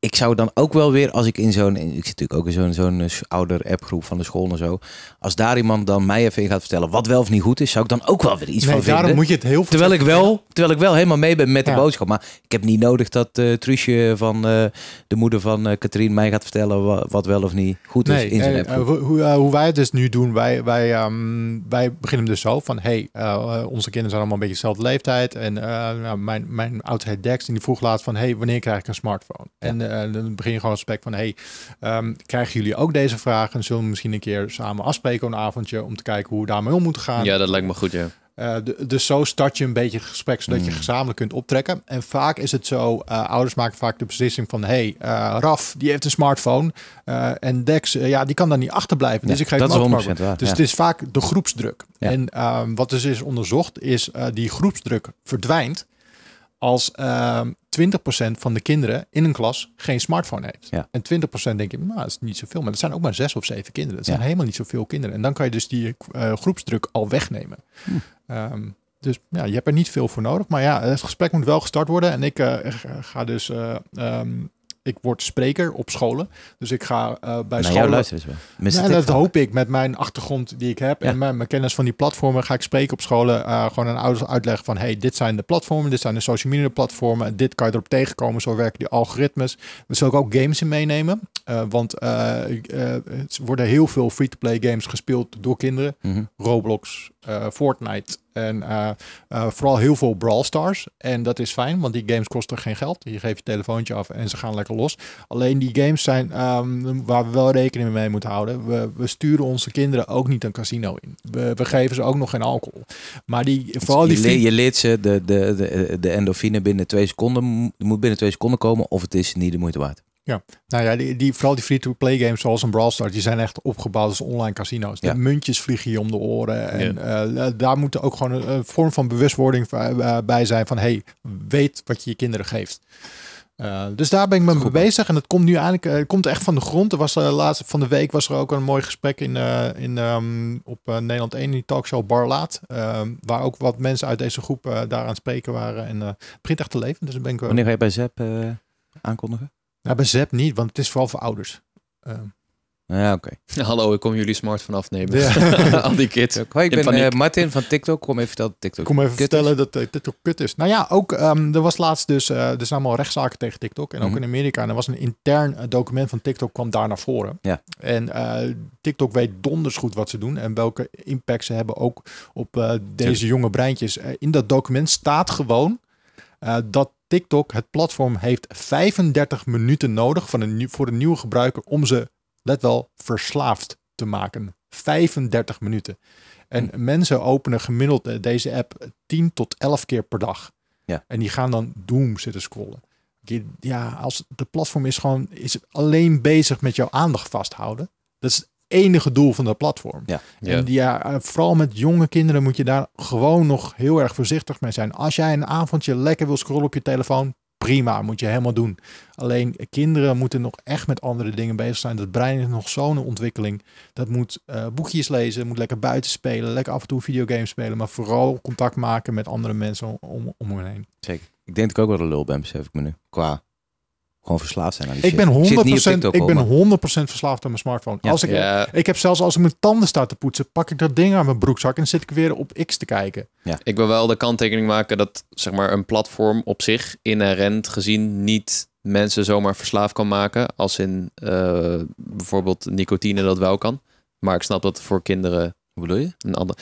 ik zou dan ook wel weer, als ik in zo'n, ik zit natuurlijk ook in zo'n zo'n eh, ouder appgroep van de school en zo. Als daar iemand dan mij even in gaat vertellen wat wel of niet goed is, zou ik dan ook wel weer iets nee, van daarom moet je het heel terwijl ik wel, Terwijl ik wel helemaal mee ben met de boodschap. Maar ik heb niet nodig dat uh, van eh, de moeder van Katrien mij gaat vertellen wat, wat, wel of niet goed is in zijn appgroep. Hoe, hoe, wij het dus nu doen, wij, wij, ehm, wij beginnen dus zo van, hey, onze kinderen zijn allemaal een beetje dezelfde leeftijd. En nou, mijn, mijn oudheid Dex, die vroeg laat van, hey, wanneer krijg ik een smartphone? En en eh, dan begin je gewoon het gesprek van, hey, ehm, krijgen jullie ook deze vragen? En zullen we misschien een keer samen afspreken een avondje om te kijken hoe we daarmee om moeten gaan? Ja, dat lijkt me goed, ja. Eh, dus zo start je een beetje gesprek, zodat je hmm. gezamenlijk kunt optrekken. En vaak is het zo, eh, ouders maken vaak de beslissing van... hey, Raf, die heeft een smartphone. en Dex, ja, die kan daar niet achterblijven. Ja, dus ik geef dat hem waar, Dus het is vaak de groepsdruk. En ehm, wat dus is onderzocht, is die groepsdruk verdwijnt als uh, ehm, 20% van de kinderen in een klas geen smartphone heeft. En 20% denk je, nou, dat is niet zoveel. Maar dat zijn ook maar zes of zeven kinderen. Dat zijn helemaal niet zoveel kinderen. En dan kan je dus die eh, groepsdruk al wegnemen. Hm. Ehm, dus ja, je hebt er niet veel voor nodig. Maar ja, het gesprek moet wel gestart worden. En ik eh, ga dus eh, ehm, ik word spreker op scholen. Dus ik ga eh, bij scholen... luisteren ze dat hoop ik met mijn achtergrond die ik heb. En mijn, kennis van die platformen ga ik spreken op scholen. Eh, gewoon een ouders uitleggen van... hey, dit zijn de platformen, dit zijn de social media platformen. Dit kan je erop tegenkomen, zo werken die algoritmes. We zullen ook games in meenemen. Eh, want er worden heel veel free-to-play games gespeeld door kinderen. Mm Roblox, Fortnite... En eh, eh, vooral heel veel Brawl Stars. En dat is fijn, want die games kosten geen geld. Je geeft je telefoontje af en ze gaan lekker los. Alleen die games zijn ehm, waar we wel rekening mee moeten houden. We, sturen onze kinderen ook niet een casino in. We, we geven ze ook nog geen alcohol. Maar die, vooral die... Je, leert, je leert ze de, de, de, de endorfine binnen twee seconden. Moet binnen twee seconden komen of het is niet de moeite waard. Ja, nou ja, die, die, vooral die free-to-play games zoals een Brawl Stars, die zijn echt opgebouwd als online casino's. Ja. De muntjes vliegen je om de oren. En eh, daar moet ook gewoon een, vorm van bewustwording eh, bij zijn van, hey, weet wat je je kinderen geeft. Eh, dus daar ben ik me mee bezig en het komt nu eigenlijk uh, komt echt van de grond. Er was de laatst van de week was er ook een mooi gesprek in, in, ehm, op Nederland 1 in die talkshow Barlaat. Ehm, waar ook wat mensen uit deze groep daaraan spreken waren. En het begint echt te leven. Dus ben ik, Wanneer ga je bij ZEP aankondigen? Nou, bij niet, want het is vooral voor ouders. Ehm. Ja, oké. Hallo, ik kom jullie smartphone afnemen. Ja. Al die kids. Hoi, ik ben eh, Martin van TikTok. Kom even vertellen TikTok Kom even vertellen dat eh, TikTok kut is. Nou ja, ook um, er was laatst dus, uh, er zijn allemaal rechtszaken tegen TikTok. En ook mhm. in Amerika. En er was een intern document van TikTok kwam daar naar voren. Ja. En TikTok weet donders goed wat ze doen. En welke impact ze hebben ook op deze jonge breintjes. in dat document staat gewoon dat TikTok, het platform, heeft 35 minuten nodig van een, voor een nieuwe gebruiker om ze, let wel, verslaafd te maken. 35 minuten. En hm. mensen openen gemiddeld eh, deze app 10 tot 11 keer per dag. Ja. En die gaan dan doom zitten scrollen. Ja, als de platform is gewoon is alleen bezig met jouw aandacht vasthouden. Dat is enige doel van dat platform. Ja. En ja, eh, vooral met jonge kinderen moet je daar gewoon nog heel erg voorzichtig mee zijn. Als jij een avondje lekker wil scrollen op je telefoon, prima, moet je helemaal doen. Alleen kinderen moeten nog echt met andere dingen bezig zijn. Dat brein is nog zo'n ontwikkeling. Dat moet eh, boekjes lezen, moet lekker buiten spelen, lekker af en toe videogames spelen, maar vooral contact maken met andere mensen om, om, om heen. Zeker. Ik denk dat ik ook wel de lul ben, besef ik me nu. Qua verslaafd zijn aan die ik Ben 100%, ik, ik ben 100% verslaafd aan mijn smartphone. Als ik, ja. ik heb zelfs als ik mijn tanden sta te poetsen, pak ik dat ding aan mijn broekzak en zit ik weer op X te kijken. Ik wil wel de kanttekening maken dat zeg maar, een platform op zich inherent gezien niet mensen zomaar verslaafd kan maken. Als in eh, bijvoorbeeld nicotine dat wel kan. Maar ik snap dat voor kinderen hoe bedoel je? Een ander.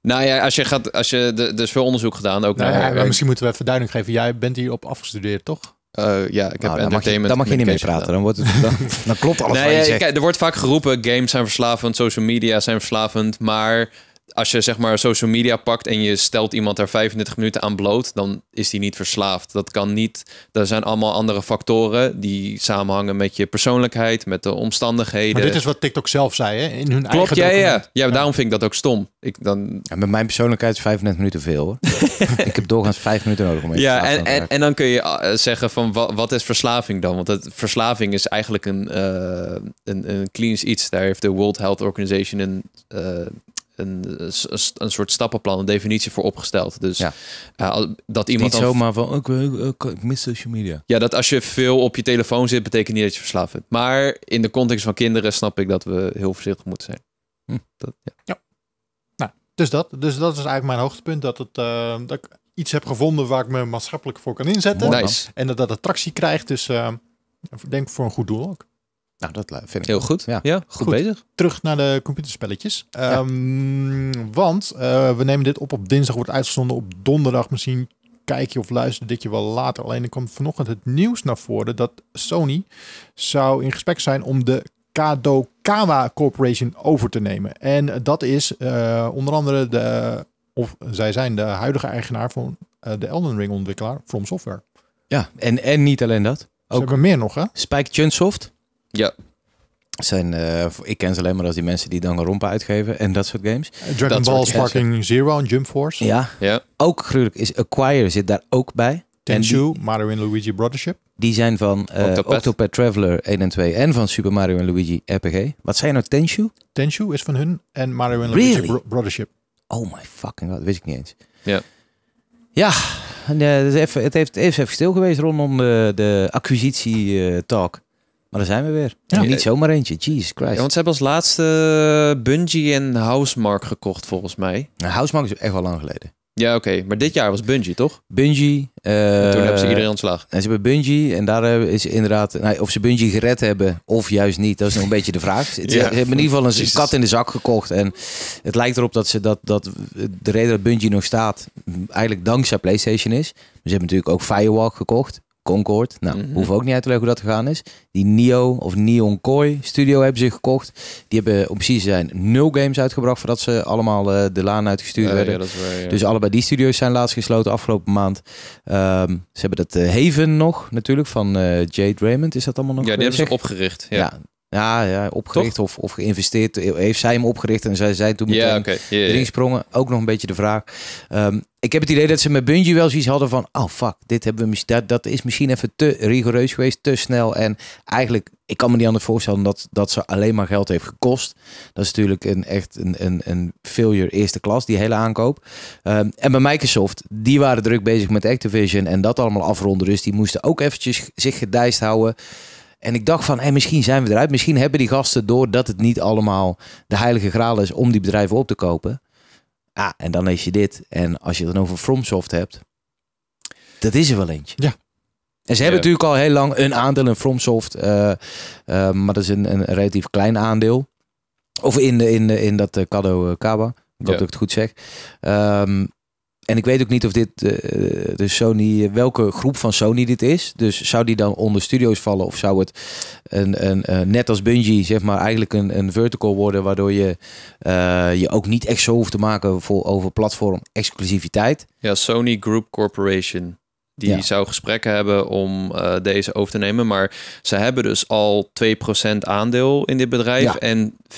Nou ja, als je gaat, als je, er is dus veel onderzoek gedaan ook. Nou naar, misschien moeten we even duiding geven. Jij bent hierop afgestudeerd, toch? Eh, ja, ik heb entertainment. Nou, mag je, mag je niet mee praten. Dan, wordt het, dan, klopt alles nee, er wordt vaak geroepen: games zijn verslavend, social media zijn verslavend. Maar als je zeg maar social media pakt en je stelt iemand daar 35 minuten aan bloot, dan is die niet verslaafd. Dat kan niet. Er zijn allemaal andere factoren die samenhangen met je persoonlijkheid, met de omstandigheden. Maar dit is wat TikTok zelf zei, hè? In hun Klopt, eigen ja, ja, ja. daarom vind ik dat ook stom. Ik dan... met mijn persoonlijkheid is 35 minuten veel. ik heb doorgaans 5 minuten nodig om Ja, en, en, en, dan kun je eh, zeggen van wat, is verslaving dan? Want verslaving is eigenlijk een, uh, een, een iets. Daar heeft de World Health Organization een eh, een, een, soort stappenplan, een definitie voor opgesteld. Dus ja. Eh, dat iemand. Niet zomaar van, oh, ik, ik, mis social media. Ja, dat als je veel op je telefoon zit, betekent niet dat je verslaafd bent. Maar in de context van kinderen snap ik dat we heel voorzichtig moeten zijn. Hm. Dat, ja. Nou, dus dat. Dus dat is eigenlijk mijn hoogtepunt. Dat, het, eh, dat ik iets heb gevonden waar ik me maatschappelijk voor kan inzetten. En dat dat attractie krijgt. Dus uh, denk voor een goed doel ook. Nou, dat eh, vind ik heel goed. Ja, goed, bezig. Terug naar de computerspelletjes. Ehm, want eh, we nemen dit op op dinsdag, wordt uitgezonden op donderdag. Misschien kijk je of luister dit je wel later. Alleen er kwam vanochtend het nieuws naar voren dat Sony zou in gesprek zijn om de Kadokawa Corporation over te nemen. En dat is eh, onder andere de, of zij zijn de huidige eigenaar van de Elden Ring ontwikkelaar From Software. Ja, en, en niet alleen dat. Ook meer nog hè? Spike Chunsoft. Ja. Zijn, eh, ik ken ze alleen maar als die mensen die dan een rompen uitgeven en dat soort games. Eh, Dragon Ball Sparking Zero en Jump Force. Ja. ja. Ook gruwelijk is Acquire zit daar ook bij. Tenchu, Mario en Luigi Brothership. Die zijn van uh, Octopath. Traveler 1 en 2 en van Super Mario en Luigi RPG. Wat zijn nou Tenchu? Tenchu is van hun en Mario en Luigi Brothership. Oh my fucking god, dat wist ik niet eens. Ja. Ja, het, heeft, het heeft even stil geweest rondom de, de acquisitie-talk. Maar daar zijn we weer. Niet zomaar eentje. Jesus Christ. Ja, want ze hebben als laatste eh, Bungie en Housemark gekocht, volgens mij. Nou, Housemark is echt wel lang geleden. Ja, oké. Maar dit jaar was Bungie, toch? Bungie. Uh, toen hebben ze iedereen ontslag. En ze hebben Bungie. En daar eh, is inderdaad... Nou, of ze Bungie gered hebben of juist niet. Dat is nog een beetje de vraag. Ze, hebben in ieder geval een kat in de zak gekocht. En het lijkt erop dat, ze dat, dat de reden dat Bungie nog staat... eigenlijk dankzij PlayStation is. We ze hebben natuurlijk ook Firewalk gekocht. Concord. Nou, mhm. hoeven hoef ook niet uit te leggen hoe dat gegaan is. Die Nio of Neon Koi Studio hebben ze gekocht. Die hebben om precies zijn nul games uitgebracht voordat ze allemaal eh, de laan uitgestuurd werden. Dus allebei die studios zijn laatst gesloten afgelopen maand. Ehm, ze hebben dat eh, Haven nog natuurlijk van eh, Jade Raymond. Is dat allemaal nog? Ja, die hebben ze opgericht. Ja. Ja, ja opgericht of, of geïnvesteerd. E-, heeft zij hem opgericht en zij, zei toen meteen ja, sprongen. Ook nog een beetje de vraag. Ehm, ik heb het idee dat ze met Bungie wel zoiets hadden van... Oh fuck, dit hebben we, dat, dat is misschien even te rigoureus geweest, te snel. En eigenlijk, ik kan me niet anders voorstellen dat, dat ze alleen maar geld heeft gekost. Dat is natuurlijk een, echt een, een, een failure eerste klas, die hele aankoop. Ehm, en bij Microsoft, die waren druk bezig met Activision en dat allemaal afronden. Dus die moesten ook eventjes zich gedijst houden. En ik dacht van, hey, misschien zijn we eruit. Misschien hebben die gasten doordat het niet allemaal de heilige graal is om die bedrijven op te kopen. Ja, ah, en dan lees je dit. En als je het dan over FromSoft hebt, dat is er wel eentje. Ja. En ze hebben natuurlijk al heel lang een aandeel in FromSoft, eh, eh, maar dat is een, een relatief klein aandeel. Of in, de, in, de, in dat Kado eh, Kaba, dat ik het goed zeg. Ehm, en ik weet ook niet of dit eh, de Sony, welke groep van Sony dit is. Dus zou die dan onder studio's vallen? Of zou het een, een, net als Bungie, zeg maar, eigenlijk een, een vertical worden. Waardoor je eh, je ook niet echt zo hoeft te maken voor, over platform exclusiviteit. Ja, Sony Group Corporation. Die zou gesprekken hebben om eh, deze over te nemen. Maar ze hebben dus al 2% aandeel in dit bedrijf. En 14,09%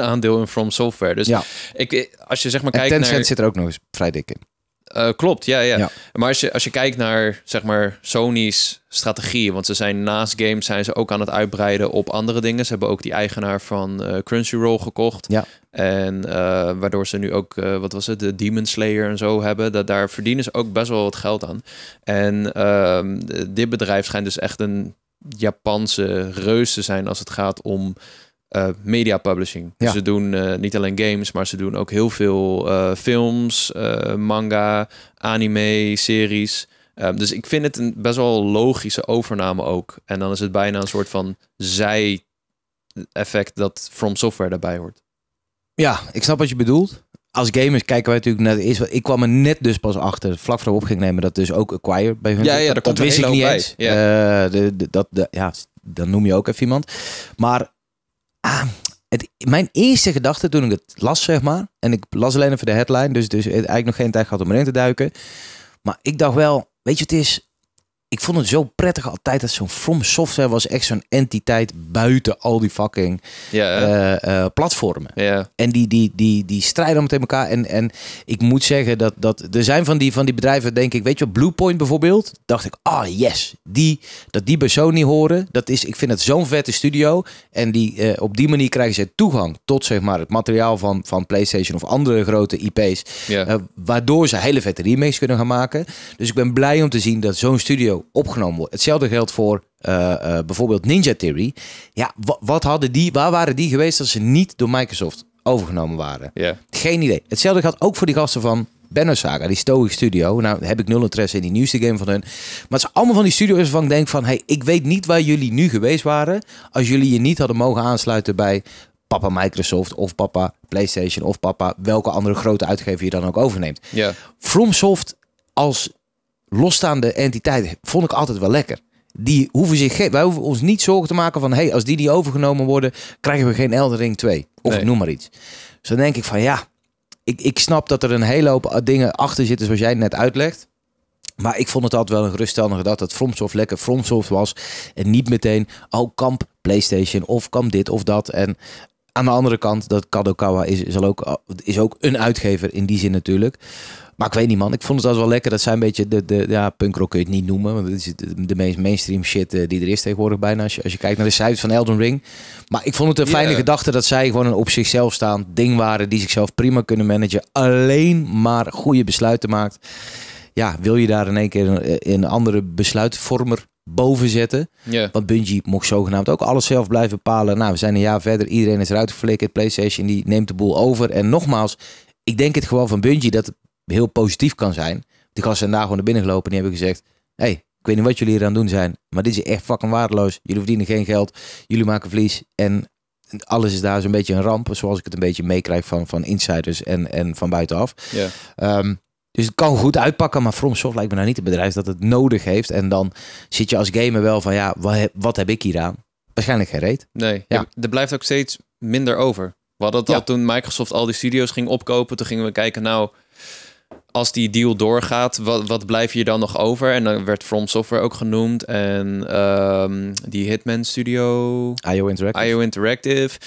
aandeel in From Software. Dus ja. ik, eh, als je zeg maar en kijkt Tencent naar... zit er ook nog eens vrij dik in. Eh, klopt, ja, ja, Maar als je, als je kijkt naar zeg maar, Sony's strategie, want ze zijn naast games zijn ze ook aan het uitbreiden op andere dingen. Ze hebben ook die eigenaar van eh, Crunchyroll gekocht. Ja. En eh, waardoor ze nu ook, wat was het, de Demon Slayer en zo hebben. Dat, daar verdienen ze ook best wel wat geld aan. En ehm, dit bedrijf schijnt dus echt een Japanse reus te zijn als het gaat om eh, media publishing. Ze doen eh, niet alleen games, maar ze doen ook heel veel eh, films, manga, anime, series. Ehm, dus ik vind het een best wel logische overname ook. En dan is het bijna een soort van zij-effect dat From Software daarbij hoort. Ja, ik snap wat je bedoelt. Als gamers kijken wij natuurlijk naar de wat Ik kwam er net dus pas achter, vlak voor op ging nemen, dat dus ook Acquire bij hun. Ja, ja, dat, dat wist ik niet Ja. De, de, dat, de, ja, dan noem je ook even iemand. Maar Ah, mijn eerste gedachte toen ik het las, zeg maar. En ik las alleen even de headline, dus, dus eigenlijk nog geen tijd gehad om erin te duiken. Maar ik dacht wel, weet je, het is ik vond het zo prettig altijd dat zo'n From Software was echt zo'n entiteit buiten al die fucking ja, eh, eh, platformen. Ja. En die, die, die, die strijden met elkaar. En, en ik moet zeggen dat, dat er zijn van die, van die bedrijven, denk ik, weet je wel, Bluepoint bijvoorbeeld. Dacht ik, ah oh yes, die, dat die bij Sony horen. Dat is, ik vind het zo'n vette studio. En die, eh, op die manier krijgen ze toegang tot zeg maar, het materiaal van, van PlayStation of andere grote IP's. waardoor ze hele vette remakes kunnen gaan maken. Dus ik ben blij om te zien dat zo'n studio opgenomen wordt. Hetzelfde geldt voor eh, eh, bijvoorbeeld Ninja Theory. Ja, wat hadden die, waar waren die geweest als ze niet door Microsoft overgenomen waren? Yeah. Geen idee. Hetzelfde geldt ook voor die gasten van Benno Saga, die Stoic Studio. Nou heb ik nul interesse in die nieuwste game van hun. Maar het zijn allemaal van die studio's van ik denk van... hey, ik weet niet waar jullie nu geweest waren... als jullie je niet hadden mogen aansluiten bij papa Microsoft... of papa PlayStation of papa... welke andere grote uitgever je dan ook overneemt. Ja. FromSoft als losstaande entiteit vond ik altijd wel lekker. Die hoeven zich wij hoeven ons niet zorgen te maken van... hey, als die die overgenomen worden, krijgen we geen Elden Ring 2. Of noem maar iets. Dus dan denk ik van ja, ik, ik snap dat er een hele hoop dingen achter zitten zoals jij het net uitlegt. Maar ik vond het altijd wel een geruststellende gedachte dat FromSoft lekker FromSoft was. En niet meteen, oh kamp PlayStation of kamp dit of dat. En aan de andere kant, dat Kadokawa is, is, ook, is ook een uitgever in die zin natuurlijk. Maar ik weet niet, man. Ik vond het als wel lekker. Dat zijn een beetje de, de ja, punkrock kun je het niet noemen. Want het is de, de meest mainstream shit eh, die er is tegenwoordig bijna. Als je, als je kijkt naar de cijfers van Elden Ring. Maar ik vond het een fijne gedachte dat zij gewoon een op zichzelf staand ding waren. Die zichzelf prima kunnen managen. Alleen maar goede besluiten maakt. Ja, wil je daar in één keer een, eh, een andere besluitvormer boven zetten. Want Bungie mocht zogenaamd ook alles zelf blijven bepalen. Nou, we zijn een jaar verder. Iedereen is eruit geflikkerd. PlayStation die neemt de boel over. En nogmaals, ik denk het gewoon van Bungie dat heel positief kan zijn. Die gasten zijn daar gewoon naar binnen gelopen en die hebben gezegd... hey, ik weet niet wat jullie hier aan doen zijn, maar dit is echt fucking waardeloos. Jullie verdienen geen geld, jullie maken verlies en alles is daar zo'n beetje een ramp. Zoals ik het een beetje meekrijg van, van insiders en, en van buitenaf. Ja. Ehm, dus het kan goed uitpakken, maar FromSoft lijkt me nou niet het bedrijf dat het nodig heeft. En dan zit je als gamer wel van, ja, wat heb, ik hier aan? Waarschijnlijk geen reet. Nee, ja. er blijft ook steeds minder over. We hadden dat al toen Microsoft al die studio's ging opkopen. Toen gingen we kijken, nou, als die deal doorgaat, wat, wat blijf je dan nog over? En dan werd From Software ook genoemd. En ehm, die Hitman Studio. IO Interactive. IO Interactive.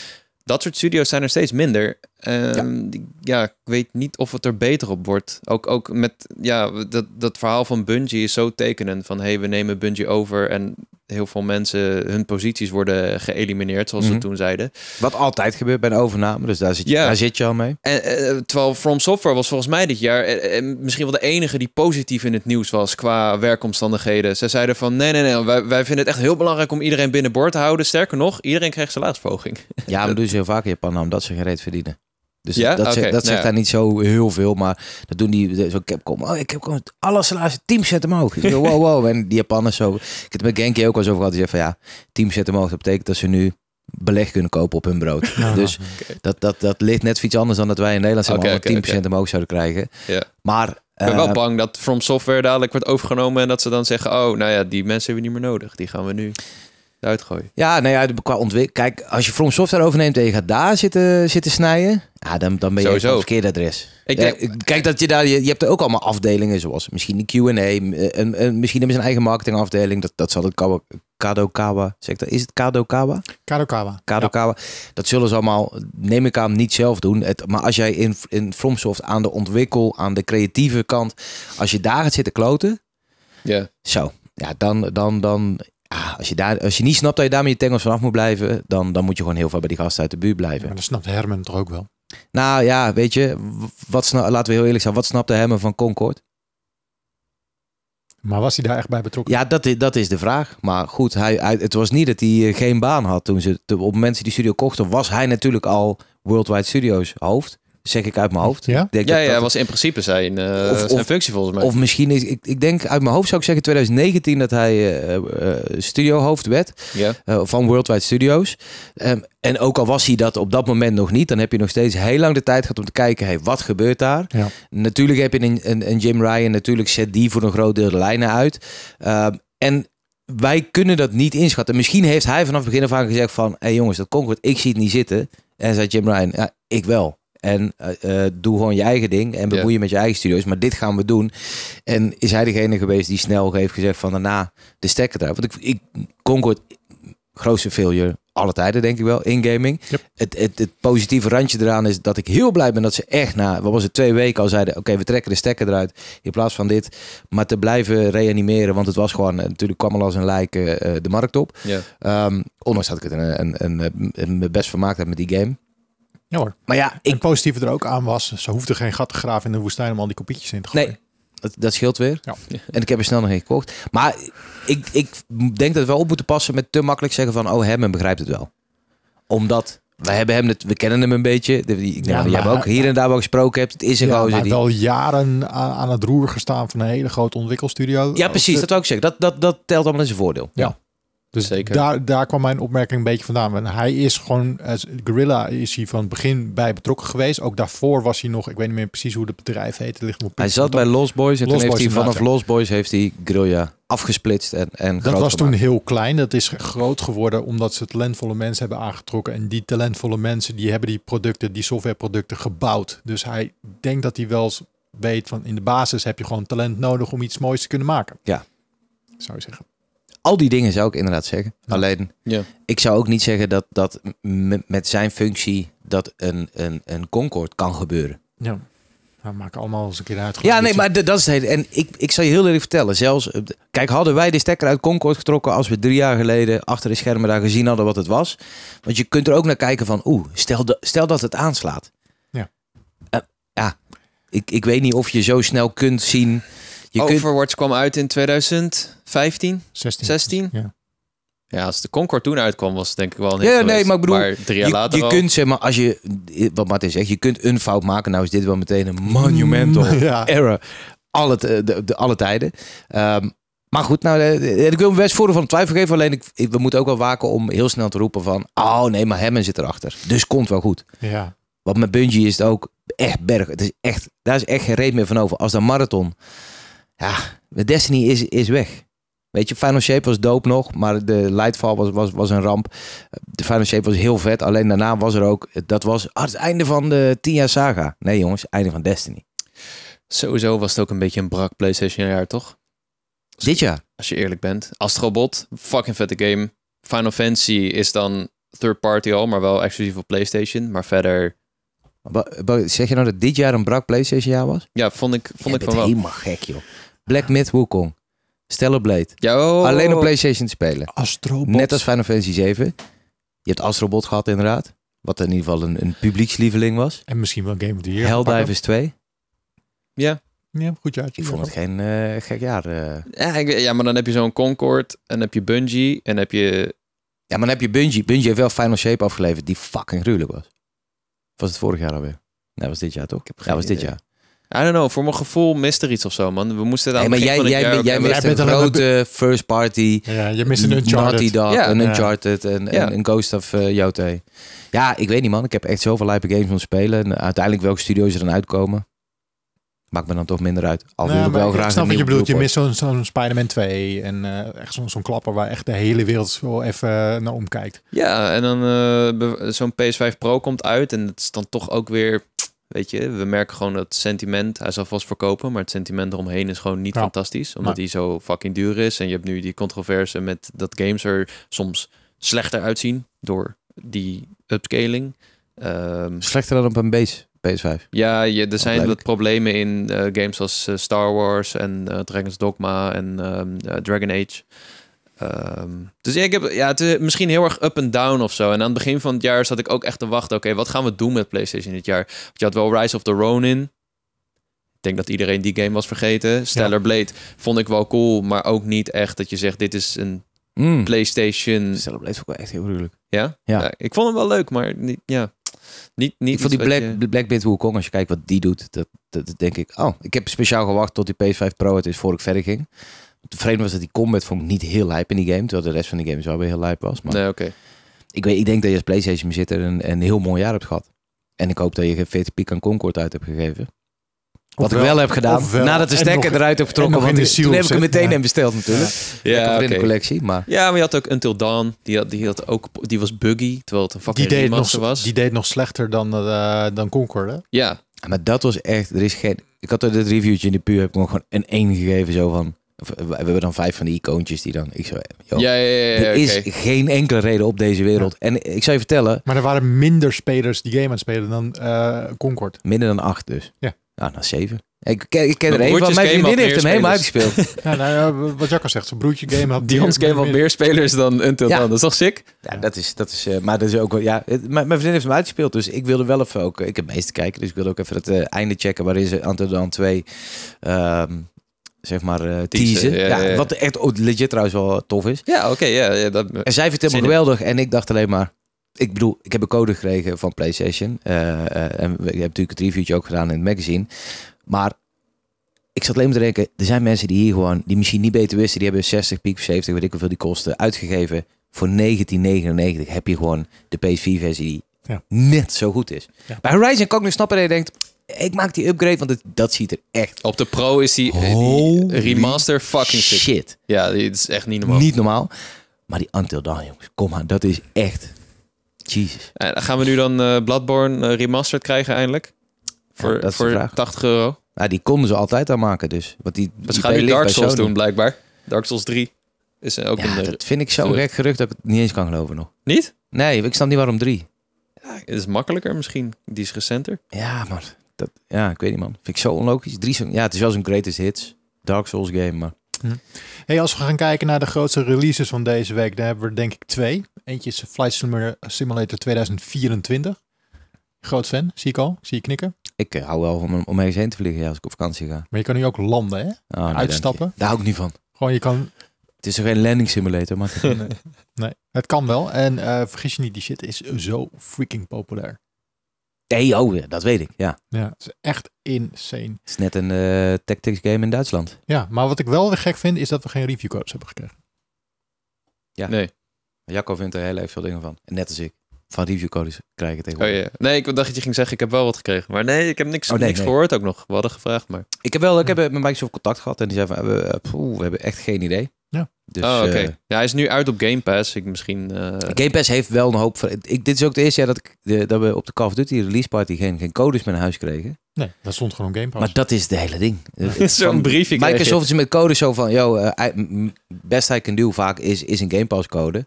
Dat soort studios zijn er steeds minder. Ehm, ja. ja. ik weet niet of het er beter op wordt. Ook, ook met ja, dat, dat verhaal van Bungie is zo tekenend. Van hey, we nemen Bungie over en heel veel mensen, hun posities worden geëlimineerd, zoals ze mhm. toen zeiden. Wat altijd gebeurt bij een overname, dus daar zit je, daar zit je al mee. En, eh, eh, terwijl From Software was volgens mij dit jaar eh, misschien wel de enige die positief in het nieuws was qua werkomstandigheden. Ze zeiden van nee, nee, nee, wij, wij vinden het echt heel belangrijk om iedereen binnen boord te houden. Sterker nog, iedereen kreeg zijn Ja, maar dat doen ze heel vaak in Japan, omdat ze gereed verdienen. Dus ja? dat, zegt, dat hij nou niet zo heel veel, maar dat doen die zo Capcom. Oh, ik heb gewoon alle salarissen, team zet hem ook. wow, wow. En die Japanners zo. Ik heb het met Genki ook al zo over gehad. Die van ja, team zet hem ook. Dat betekent dat ze nu beleg kunnen kopen op hun brood. Dus dat, dat, dat ligt net iets anders dan dat wij in Nederland zeg maar, okay, 10% okay. omhoog zouden krijgen. Ja. Maar, ik ben wel eh, bang dat From Software dadelijk wordt overgenomen en dat ze dan zeggen, oh, nou ja, die mensen hebben we niet meer nodig. Die gaan we nu eruit Ja, nou ja, qua ontwikkeling. Kijk, als je From Software overneemt en je gaat daar zitten, zitten snijden, ja, dan, dan ben je Sowieso. op het verkeerde adres. Ik kijk, dat je, daar, je, je, hebt er ook allemaal afdelingen, zoals misschien de Q&A, eh, en, en, misschien hebben ze een eigen marketingafdeling. Dat, dat zal het Kawa, Kadokawa, zeg dat, is het Kadokawa? Kadokawa. Kadokawa. Dat zullen ze allemaal, neem ik aan, niet zelf doen. Het, maar als jij in, in FromSoft aan de ontwikkel, aan de creatieve kant, als je daar gaat zitten kloten, ja. zo, ja, dan, dan, dan Ah, als je, daar, als je niet snapt dat je daarmee je tengels vanaf moet blijven, dan, dan moet je gewoon heel veel bij die gasten uit de buurt blijven. Ja, maar dat snapt Herman toch ook wel? Nou ja, weet je, wat laten we heel eerlijk zijn, wat snapte Herman van Concord? Maar was hij daar echt bij betrokken? Ja, dat is, dat is de vraag. Maar goed, hij, het was niet dat hij eh, geen baan had toen ze op het moment die studio kochten, was hij natuurlijk al Worldwide Studios hoofd. Zeg ik uit mijn hoofd. Ja, denk ja, dat ja dat was in principe zijn, eh, of, zijn functie volgens mij. Of misschien, is, ik, ik denk uit mijn hoofd zou ik zeggen 2019 dat hij uh, uh, studiohoofd werd van Worldwide Studios. Ehm, en ook al was hij dat op dat moment nog niet, dan heb je nog steeds heel lang de tijd gehad om te kijken, hey, wat gebeurt daar? Natuurlijk heb je een, een, Jim Ryan, natuurlijk zet die voor een groot deel de lijnen uit. Ehm, en wij kunnen dat niet inschatten. Misschien heeft hij vanaf het begin af aan gezegd van... hé hey jongens, dat Concord, ik zie het niet zitten. En zei Jim Ryan, ik wel. En eh, eh, doe gewoon je eigen ding en bemoei je met je eigen studio's. Maar dit gaan we doen. En is hij degene geweest die snel heeft gezegd van daarna de stekker eruit? Want ik, ik Concord, grootste failure alle tijden, denk ik wel, in gaming. Het, het, het, positieve randje eraan is dat ik heel blij ben dat ze echt na, wat was het, twee weken al zeiden: oké, we trekken de stekker eruit in plaats van dit. Maar te blijven reanimeren, want het was gewoon, eh, natuurlijk kwam al als een lijk de markt op. Yeah. ondanks dat ik het een, een, een, best vermaakt heb met die game. Ja Maar ja, ik... En positief er ook aan was, ze hoefde geen gat te graven in de woestijn om al die kopietjes in te gooien. Nee, dat, dat scheelt weer. Ja. En ik heb er snel nog een gekocht. Maar ik, ik denk dat we op moeten passen met te makkelijk zeggen van, oh, hem begrijpt het wel. Omdat we hebben hem, we kennen hem een beetje. Ik ja, je ook hier en daar wel gesproken hebt. Het is een ja, gozer. Hij wel jaren aan, het roer gestaan van een hele grote ontwikkelstudio. Ja, precies. Dat ook zeggen. Dat, dat, dat telt allemaal in zijn voordeel. Ja. Dus Daar, daar kwam mijn opmerking een beetje vandaan. Want hij is gewoon, eh, Gorilla is hij van het begin bij betrokken geweest. Ook daarvoor was hij nog, ik weet niet meer precies hoe het bedrijf heet. hij zat bij Los Boys en toen heeft hij vanaf Los Boys heeft hij Gorilla afgesplitst en, en Dat was toen heel klein. Dat is groot geworden omdat ze talentvolle mensen hebben aangetrokken. En die talentvolle mensen die hebben die producten, die softwareproducten gebouwd. Dus hij denkt dat hij wel weet van in de basis heb je gewoon talent nodig om iets moois te kunnen maken. Ja. Zou je zeggen. Al die dingen zou ik inderdaad zeggen. Alleen, ja. ik zou ook niet zeggen dat, dat met zijn functie dat een, een, een Concord kan gebeuren. Ja. We maken allemaal eens een keer uit. Ja, nee, maar dat is het. En ik, ik zal je heel eerlijk vertellen. Zelfs, eh, kijk, hadden wij de stekker uit Concord getrokken als we drie jaar geleden achter de schermen daar gezien hadden wat het was. Want je kunt er ook naar kijken van, oeh, stel, stel dat het aanslaat. Ja. Eh, ja, ik, ik weet niet of je zo snel kunt zien Overwatch kwam uit in 2015? 16. Ja. Ja, als de Concord toen uitkwam, was het denk ik wel een Ja, nee, maar ik bedoel, drie jaar je, later je kunt zeg maar, als je, wat Martin zegt, je kunt een fout maken. Nou is dit wel meteen een monumental mm, error. Alle, de, de, alle tijden. Ehm, maar goed, nou, eh, eh, ik wil me best voordeel van twijfel geven. Alleen ik, we moeten ook wel waken om heel snel te roepen van... Oh nee, maar Hammond zit erachter. Dus komt wel goed. Ja. Want met Bungie is het ook echt berg. Het is echt, daar is echt geen reet meer van over. Als de marathon ja, Destiny is, is weg. Weet je, Final Shape was dope nog, maar de Lightfall was, was, was een ramp. De Final Shape was heel vet, alleen daarna was er ook... Dat was ah, het einde van de 10 jaar saga. Nee jongens, einde van Destiny. Sowieso was het ook een beetje een brak PlayStation jaar, toch? Dit jaar? Als je eerlijk bent. Astrobot, fucking vette game. Final Fantasy is dan third party al, maar wel exclusief op PlayStation. Maar verder Zeg je nou dat dit jaar een brak PlayStation jaar was? Ja, vond ik, vond ik van wel. helemaal gek, joh. Black Myth Wukong. Stellar Blade. Ja, oh, oh, Alleen op oh. PlayStation te spelen. Astrobot. Net als Final Fantasy 7. Je hebt Astrobot gehad inderdaad. Wat in ieder geval een, een publiekslieveling was. En misschien wel Game of the Year. Helldivers 2. Ja. Ja, goed jaartje. Ik vond het geen eh, gek jaar. Eh. Ja, ja, maar dan heb je zo'n Concord. En heb je Bungie. En heb je... Ja, maar dan heb je Bungie. Bungie heeft wel Final Shape afgeleverd die fucking gruwelijk was was het vorig jaar alweer? Nee, was dit jaar toch? Ja, was dit jaar. I don't know, voor mijn gevoel mist er iets of zo, man. We moesten daar. Hey, maar jij, jij, jij, jij mist een grote first party. Ja, je mist een Uncharted. Dog, ja. Een Uncharted en, en, een Ghost of uh, Ja, ik weet niet, man. Ik heb echt zoveel lijpe games om te spelen. En uiteindelijk welke studio's er dan uitkomen maakt me dan toch minder uit. Al ik wel graag. snap wat je bedoelt. Je mist zo'n zo'n Spider-Man 2 en eh, echt zo'n klapper waar echt de hele wereld zo even eh, naar omkijkt. Ja, en dan eh, zo'n PS5 Pro komt uit en het is dan toch ook weer. Weet je, we merken gewoon dat sentiment, hij zal vast verkopen, maar het sentiment eromheen is gewoon niet fantastisch. Omdat hij zo fucking duur is. En je hebt nu die controverse met dat games er soms slechter uitzien door die upscaling. Ehm, slechter dan op een base PS5. Ja, er zijn wat problemen in eh, games als eh, Star Wars en eh, Dragon's Dogma en ehm, Dragon Age. Ehm, dus ik heb, ja, het is misschien heel erg up en down of zo. En aan het begin van het jaar zat ik ook echt te wachten. Oké, wat gaan we doen met PlayStation dit jaar? Want je had wel Rise of the Ronin. Ik denk dat iedereen die game was vergeten. Stellar Blade vond ik wel cool, maar ook niet echt dat je zegt: dit is een mm. PlayStation. Stellar Blade vond ik wel echt heel gruwelijk. Ja? ja? Ja. Ik vond hem wel leuk, maar niet, ja. Niet, niet voor die Black, je... Blackbeard Wukong, als je kijkt wat die doet, dat, dat, denk ik, oh, ik heb speciaal gewacht tot die PS5 Pro het is voor ik verder ging. Tevreden was dat die combat vond ik niet heel hype in die game, terwijl de rest van de game wel weer heel hype was. Maar nee, oké. Ik, weet, ik denk dat je als PlayStation bezitter een, een heel mooi jaar hebt gehad. En ik hoop dat je 40 piek aan Concord uit hebt gegeven. Wat ik wel heb gedaan, nadat de stekker eruit heb getrokken. Want de toen heb ik hem meteen ja. besteld natuurlijk. Ja, in de collectie. Maar. Ja, maar je had ook Until Dawn. Die, had, die, had ook, die was buggy, terwijl het een fucking die deed nog, was. Die deed nog slechter dan, uh, dan Concord, hè? Ja. Maar dat was echt... Er is geen... Ik had het reviewtje in de puur, heb ik nog gewoon een één gegeven. Zo van... Eh, we hebben dan vijf van die icoontjes die dan. Ik zo, eh, ja, ja, ja, er is geen enkele reden op deze wereld. En ik zou je vertellen. Maar er waren minder spelers die game aan het spelen dan uh, Concord. Minder dan acht dus. Ja nou, nou zeven. Ik ken, ik ken er één van. Mijn vriendin heeft hem helemaal uitgespeeld. ja, nou ja, wat Jacco zegt, zijn broertje game had... ons game had meer spelers dan Until Dat is toch sick? Ja, dat is... Dat is eh, maar dat is ook wel... Ja, mijn, vriendin heeft hem uitgespeeld. Dus ik wilde wel even ook... Eh, ik heb meest te kijken. Dus ik wilde ook even het eh, einde checken. Waarin ze Until Dan 2... Um, zeg maar, uh, teasen. Ja, Wat echt legit trouwens wel tof is. Ja, oké. ja, dat... En zij vindt hem geweldig. En ik dacht alleen maar ik bedoel, ik heb een code gekregen van PlayStation. Eh, eh, en ik heb natuurlijk het reviewtje ook gedaan in het magazine. Maar ik zat alleen maar te denken, er zijn mensen die hier gewoon, die misschien niet beter wisten, die hebben 60 piek, 70, weet ik hoeveel die kosten, uitgegeven voor 1999 heb je gewoon de PS4-versie die net zo goed is. Bij Horizon kan ik nu snappen dat je denkt, ik maak die upgrade, want dat ziet er echt... Op de Pro is die, remaster fucking shit. Ja, dit is echt niet normaal. Niet normaal. Maar die Until Dawn, jongens, kom aan, dat is echt Jezus. En eh, gaan we nu dan uh, Bloodborne eh, remastered krijgen eindelijk? Voor, voor 80 euro. Ja, die konden ze altijd aan maken dus. Want die, die gaan nu Dark Souls doen blijkbaar. Dark Souls 3 is ook ja, een... dat vind ik zo gek gerucht dat ik het niet eens kan geloven nog. Niet? Nee, ik snap niet waarom 3. Ja, het is makkelijker misschien. Die is recenter. Ja, maar... Dat, ja, ik weet niet man. Vind ik zo onlogisch. Drie, ja, het is wel zo'n greatest hits. Dark Souls game, maar... Hé, hm. als we gaan kijken naar de grootste releases van deze week, dan hebben we denk ik twee. Eentje is Flight Simulator 2024. Groot fan, zie ik al. Zie je knikken. Ik eh, hou wel van om ergens heen te vliegen ja, als ik op vakantie ga. Maar je kan nu ook landen, hè? Oh, Uitstappen. Daar hou ik niet van. Gewoon, je kan... Het is er geen landing simulator, maar... nee. nee. het kan wel. En eh, vergis je niet, die shit is zo freaking populair. Nee, oh, dat weet ik. Ja. ja, is echt insane. Het is net een eh, tactics game in Duitsland. Ja, maar wat ik wel weer gek vind, is dat we geen review codes hebben gekregen. Ja. Nee. Jacco vindt er heel even veel dingen van. net als ik. Van reviewcodes krijgen oh, tegenwoordig. Oh, ja. Nee, ik dacht dat je ging zeggen, ik heb wel wat gekregen. Maar nee, ik heb niks, oh, niks gehoord ook nog. We hadden gevraagd, maar... Ik heb wel, ik heb eh, met Microsoft contact gehad. En die zei van, eh, we, we hebben echt geen idee. Ja. Dus, oh, oké. Eh, ja, hij is nu uit op Game Pass. Ik misschien, eh, Game Pass heeft wel een hoop... ik, dit is ook het eerste jaar dat, ik, de, dat we op de Call of Duty release party geen, geen codes meer naar huis kregen. Nee, dat stond gewoon Game Pass. Maar dat is de hele ding. Zo'n briefing. Microsoft is met codes zo van... Yo, uh, best hij kan do vaak is, is een Game Pass code.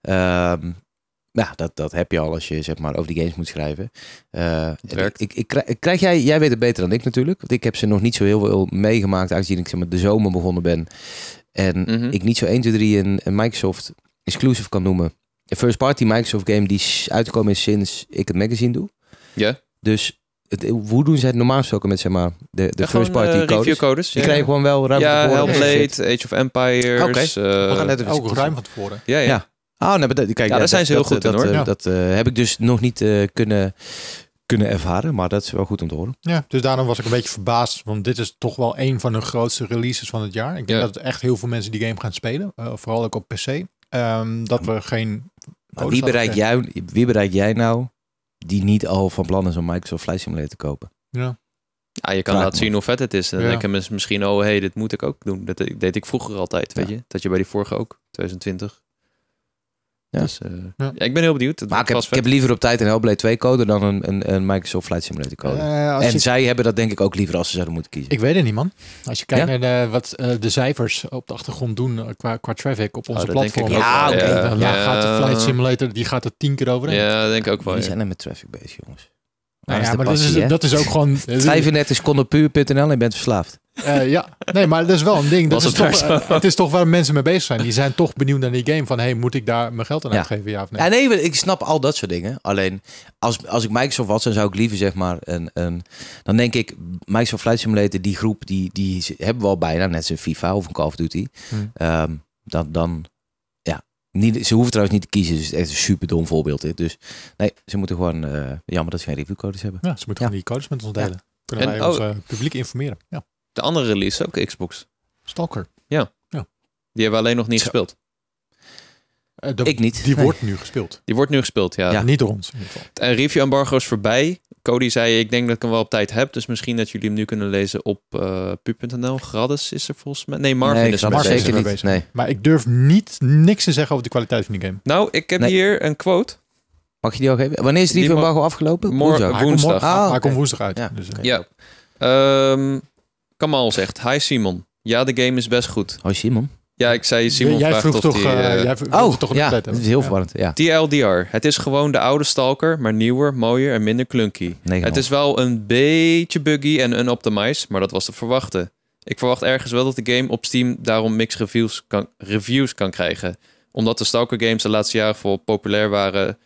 Um, nou, dat, dat heb je al als je zeg maar over die games moet schrijven. Uh, werkt. Ik, ik, krijg jij, jij weet het beter dan ik natuurlijk. Want ik heb ze nog niet zo heel veel meegemaakt. Aangezien ik zeg maar, de zomer begonnen ben. En mhm. ik niet zo 1, 2, 3 en Microsoft exclusive kan noemen. Een first party Microsoft game die uitgekomen is sinds ik het magazine doe. Ja. Dus het, hoe doen zij het normaal gesproken met zeg maar, de, de ja, first party uh, codes? codes? Die krijgen gewoon wel ruim ja, van tevoren. Hellblade, Age of Empires. Okay. Uh, eh, We gaan net ook oh, ruim van tevoren. Ja, ja. ja. Oh, nee, kijk, ja, daar zijn ze heel goed eh, dat, Dat, uh, heb ik dus nog niet kunnen kunnen ervaren. Maar dat is wel goed om te horen. Ja, dus daarom was ik een beetje verbaasd. Want dit is toch wel een van de grootste releases van het jaar. Ik denk ja. dat echt heel veel mensen die game gaan spelen. Eh, vooral ook op PC. Ehm, dat we geen... Wie bereik jij, wie bereik jij nou die niet al van plan is om Microsoft Flight Simulator te kopen? Ja. Ja, je kan laten zien hoe vet het is. En dan ja. misschien, oh hey, dit moet ik ook doen. Dat deed ik vroeger altijd, weet je. Dat je bij die vorige ook, 2020. Dus, eh, ja. ik ben heel benieuwd. maar ik heb, ik heb, liever op tijd een Hellblade 2 code dan een, een, een Microsoft Flight Simulator code. Eh, en zij hebben dat denk ik ook liever als ze zouden moeten kiezen. Ik weet het niet man. Als je kijkt naar de, wat eh, de cijfers op de achtergrond doen qua, qua traffic op onze oh, platform. Ja, oké. Okay. de Flight Simulator die gaat er tien keer overheen. Ja, dat denk ik ook wel. Die zijn er met traffic bezig jongens. Nou, ja, maar dat, is, dus- dat is ook gewoon... 35 seconden puur.nl en je bent verslaafd. Eh, ja, nee, maar dat is wel een ding. Dat is het, toch, eh, het is toch waar mensen mee bezig zijn. Die zijn toch benieuwd naar die game. Van, hey, moet ik daar mijn geld aan ja. uitgeven? Ja of nee? Ja, nee, ik snap al dat soort dingen. Alleen, als, als ik Microsoft was, dan zou ik liever, zeg maar... Een, en, dan denk ik, Microsoft Flight Simulator, die groep, die, die hebben we al bijna. Net zijn FIFA of een Call of Duty. Hmm. Ehm, dan, ja. Niet, ze hoeven trouwens niet te kiezen. Dus het is echt een super dom voorbeeld dit. Dus nee, ze moeten gewoon... Eh, jammer dat ze geen reviewcodes hebben. Ja, ze moeten gewoon die codes met ons delen. Kunnen wij ons oh. publiek informeren. Ja. De andere release ook Xbox. Stalker. Ja. ja. Die hebben we alleen nog niet gespeeld. Uh, ik niet. Die wordt nu gespeeld. Die wordt nu gespeeld, ja. Niet door ons En review embargo is voorbij. Cody zei, ik denk dat ik hem wel op tijd heb. Dus misschien dat jullie hem nu kunnen lezen op uh, eh, pu.nl. is er volgens mij. Nee, Marvin nee, is er zeker niet. Bezig. Nee. Maar ik durf niet niks te zeggen over de kwaliteit van die game. Nou, ik heb hier een quote. Mag je die al geven? Wanneer is review embargo afgelopen? Morgen woensdag. Ah, Hij komt ah, woensdag uit. Ja. Dus, eh. ja. Ehm, Kamal zegt, hi Simon. Ja, de game is best goed. Hoi Simon. Ja, ik zei Simon jij vroeg toch, die, uh, jij vroeg oh, toch ja, dat is heel verwarrend. Ja. TLDR. Het is gewoon de oude Stalker, maar nieuwer, mooier en minder clunky. Nee, het is wel een beetje buggy en unoptimized, maar dat was te verwachten. Ik verwacht ergens wel dat de game op Steam daarom mix reviews kan, reviews kan krijgen. Omdat de Stalker games de laatste jaren voor populair waren,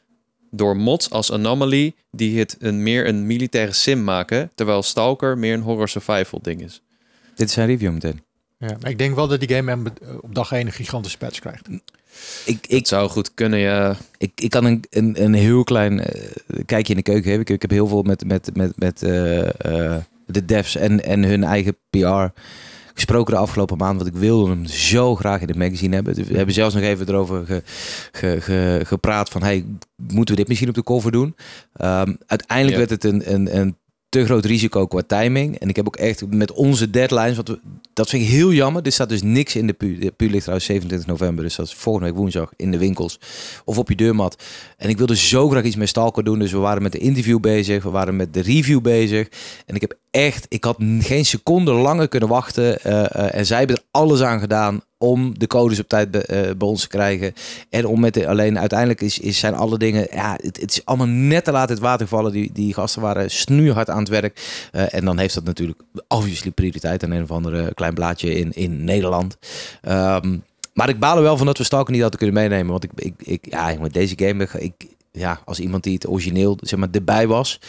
door mods als Anomaly, die het een, meer een militaire sim maken, terwijl Stalker meer een horror survival ding is. Dit is een review meteen. Ja, maar ik denk wel dat die game op dag 1 een gigantische patch krijgt. Ik, ik zou goed kunnen, ja. Ik, ik kan een, een, een heel klein eh, kijkje in de keuken hebben. Ik, ik, heb heel veel met, met, met, met eh, eh, de devs en, en hun eigen PR gesproken de afgelopen maand. Want ik wilde hem zo graag in het magazine hebben. We hebben zelfs nog even erover gepraat van... Hey, moeten we dit misschien op de cover doen? Ehm, uiteindelijk werd het een, een, een te groot risico qua timing. En ik heb ook echt met onze deadlines, want we, dat vind ik heel jammer. Dus staat dus niks in de pu. De pu ligt trouwens 27 november, dus dat is volgende week woensdag in de winkels of op je deurmat. En ik wilde zo graag iets met Stalker doen, dus we waren met de interview bezig, we waren met de review bezig. En ik heb echt, ik had geen seconde langer kunnen wachten. Eh, eh, en zij hebben alles aan gedaan om de codes op tijd eh, bij ons te krijgen. En om met de, alleen uiteindelijk is, is, zijn alle dingen, ja, het, het is allemaal net te laat het water vallen. Die, die gasten waren snuurhard aan het werk. en dan heeft dat natuurlijk obviously prioriteit aan een of andere klein blaadje in, in Nederland. Ehm, maar ik baal er wel van dat we Stalker niet hadden kunnen meenemen. Want ik, ik, ik ja, met deze game, ik, ja, als iemand die het origineel zeg maar, erbij was.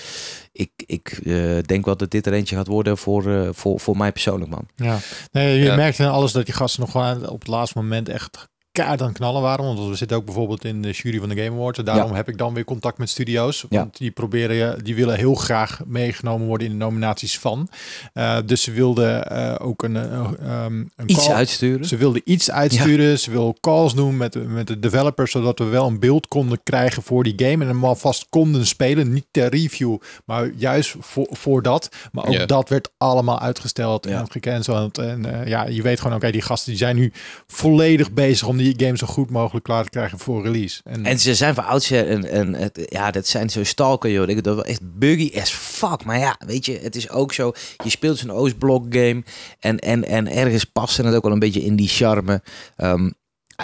Ik, ik eh, denk wel dat dit er eentje gaat worden voor, eh, voor, voor mij persoonlijk, man. Ja, nee, je merkt in alles dat je gasten nog wel op het laatste moment echt kaart aan knallen waren. Want we zitten ook bijvoorbeeld in de jury van de Game Awards. En daarom heb ik dan weer contact met studio's. Want die proberen, die willen heel graag meegenomen worden in de nominaties van. Eh, dus ze wilden eh, ook een, uh, een iets uitsturen. Ze wilden iets uitsturen. Ze wil calls doen met, met de developers, zodat we wel een beeld konden krijgen voor die game en hem alvast konden spelen. Niet ter review, maar juist voor, voor dat. Maar ook dat werd allemaal uitgesteld en gecanceld. En ja, je weet gewoon, oké, die gasten die zijn nu volledig bezig om die die game zo goed mogelijk klaar te krijgen voor release. En, en ze zijn voor oudsher en, en het, ja, dat zijn zo stalker, joh. Ik dat wel echt buggy as fuck. Maar ja, weet je, het is ook zo. Je speelt zo'n Oostblok game en, en, en ergens past het ook wel een beetje in die charme. Ehm,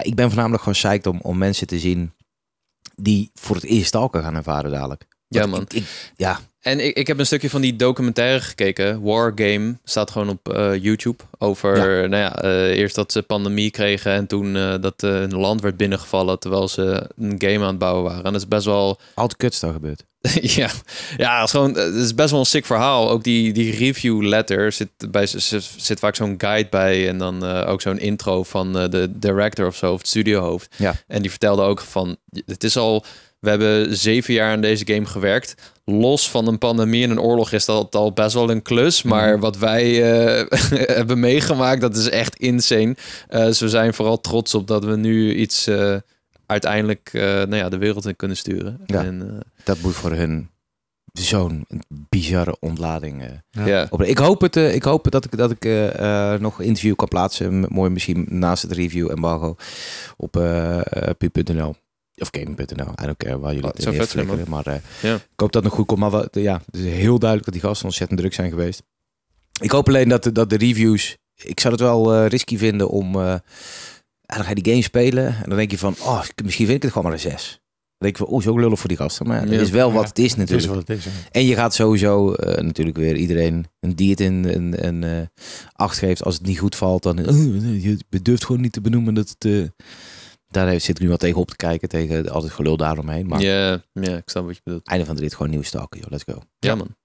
ik ben voornamelijk gewoon psyched om, om mensen te zien die voor het eerst stalker gaan ervaren dadelijk. ja, man. ja. En ik, ik heb een stukje van die documentaire gekeken. War Game staat gewoon op eh, YouTube. Over, nou ja, eh, eerst dat ze pandemie kregen en toen eh, dat hun land werd binnengevallen terwijl ze een game aan het bouwen waren. En dat is best wel... Alt kuts daar gebeurd. ja, ja het, is gewoon, het is best wel een sick verhaal. Ook die, die review letter zit, bij, zit vaak zo'n guide bij en dan ook zo'n intro van de director of zo, of het studiohoofd. Ja. En die vertelde ook van, het is al we hebben zeven jaar aan deze game gewerkt. Los van een pandemie en een oorlog is dat al best wel een klus. Mhm. Maar wat wij eh, hebben meegemaakt, dat is echt insane. Uh, eh, dus we zijn vooral trots op dat we nu iets eh, uiteindelijk nou ja, de wereld in kunnen sturen. Ja, dat moet voor hun zo'n bizarre ontlading. ja. Ik hoop het. ik hoop dat ik dat ik nog een interview kan plaatsen. Mooi misschien naast het review embargo op pu.nl. Of gaming.nl, I don't care waar jullie ah, het in flikkeren. Maar eh, ja. ik hoop dat het nog goed komt. Maar ja, het is heel duidelijk dat die gasten ontzettend druk zijn geweest. Ik hoop alleen dat, dat de reviews... Ik zou het wel eh, risky vinden om... Uh, dan ga je die game spelen en dan denk je van... Oh, misschien vind ik het gewoon maar een 6. Dan denk ik van, oh, zo lullig voor die gasten. Maar ja, is wel wat het is natuurlijk. en je gaat sowieso natuurlijk weer iedereen een diet in een, een acht geeft. Als het niet goed valt, dan oh, je durft gewoon niet te benoemen dat het daar zit ik nu wel tegen op te kijken, tegen altijd gelul daaromheen. Maar ja, ik snap wat je bedoelt. Einde van de rit gewoon nieuwe stalken, joh. Let's go. Ja, man.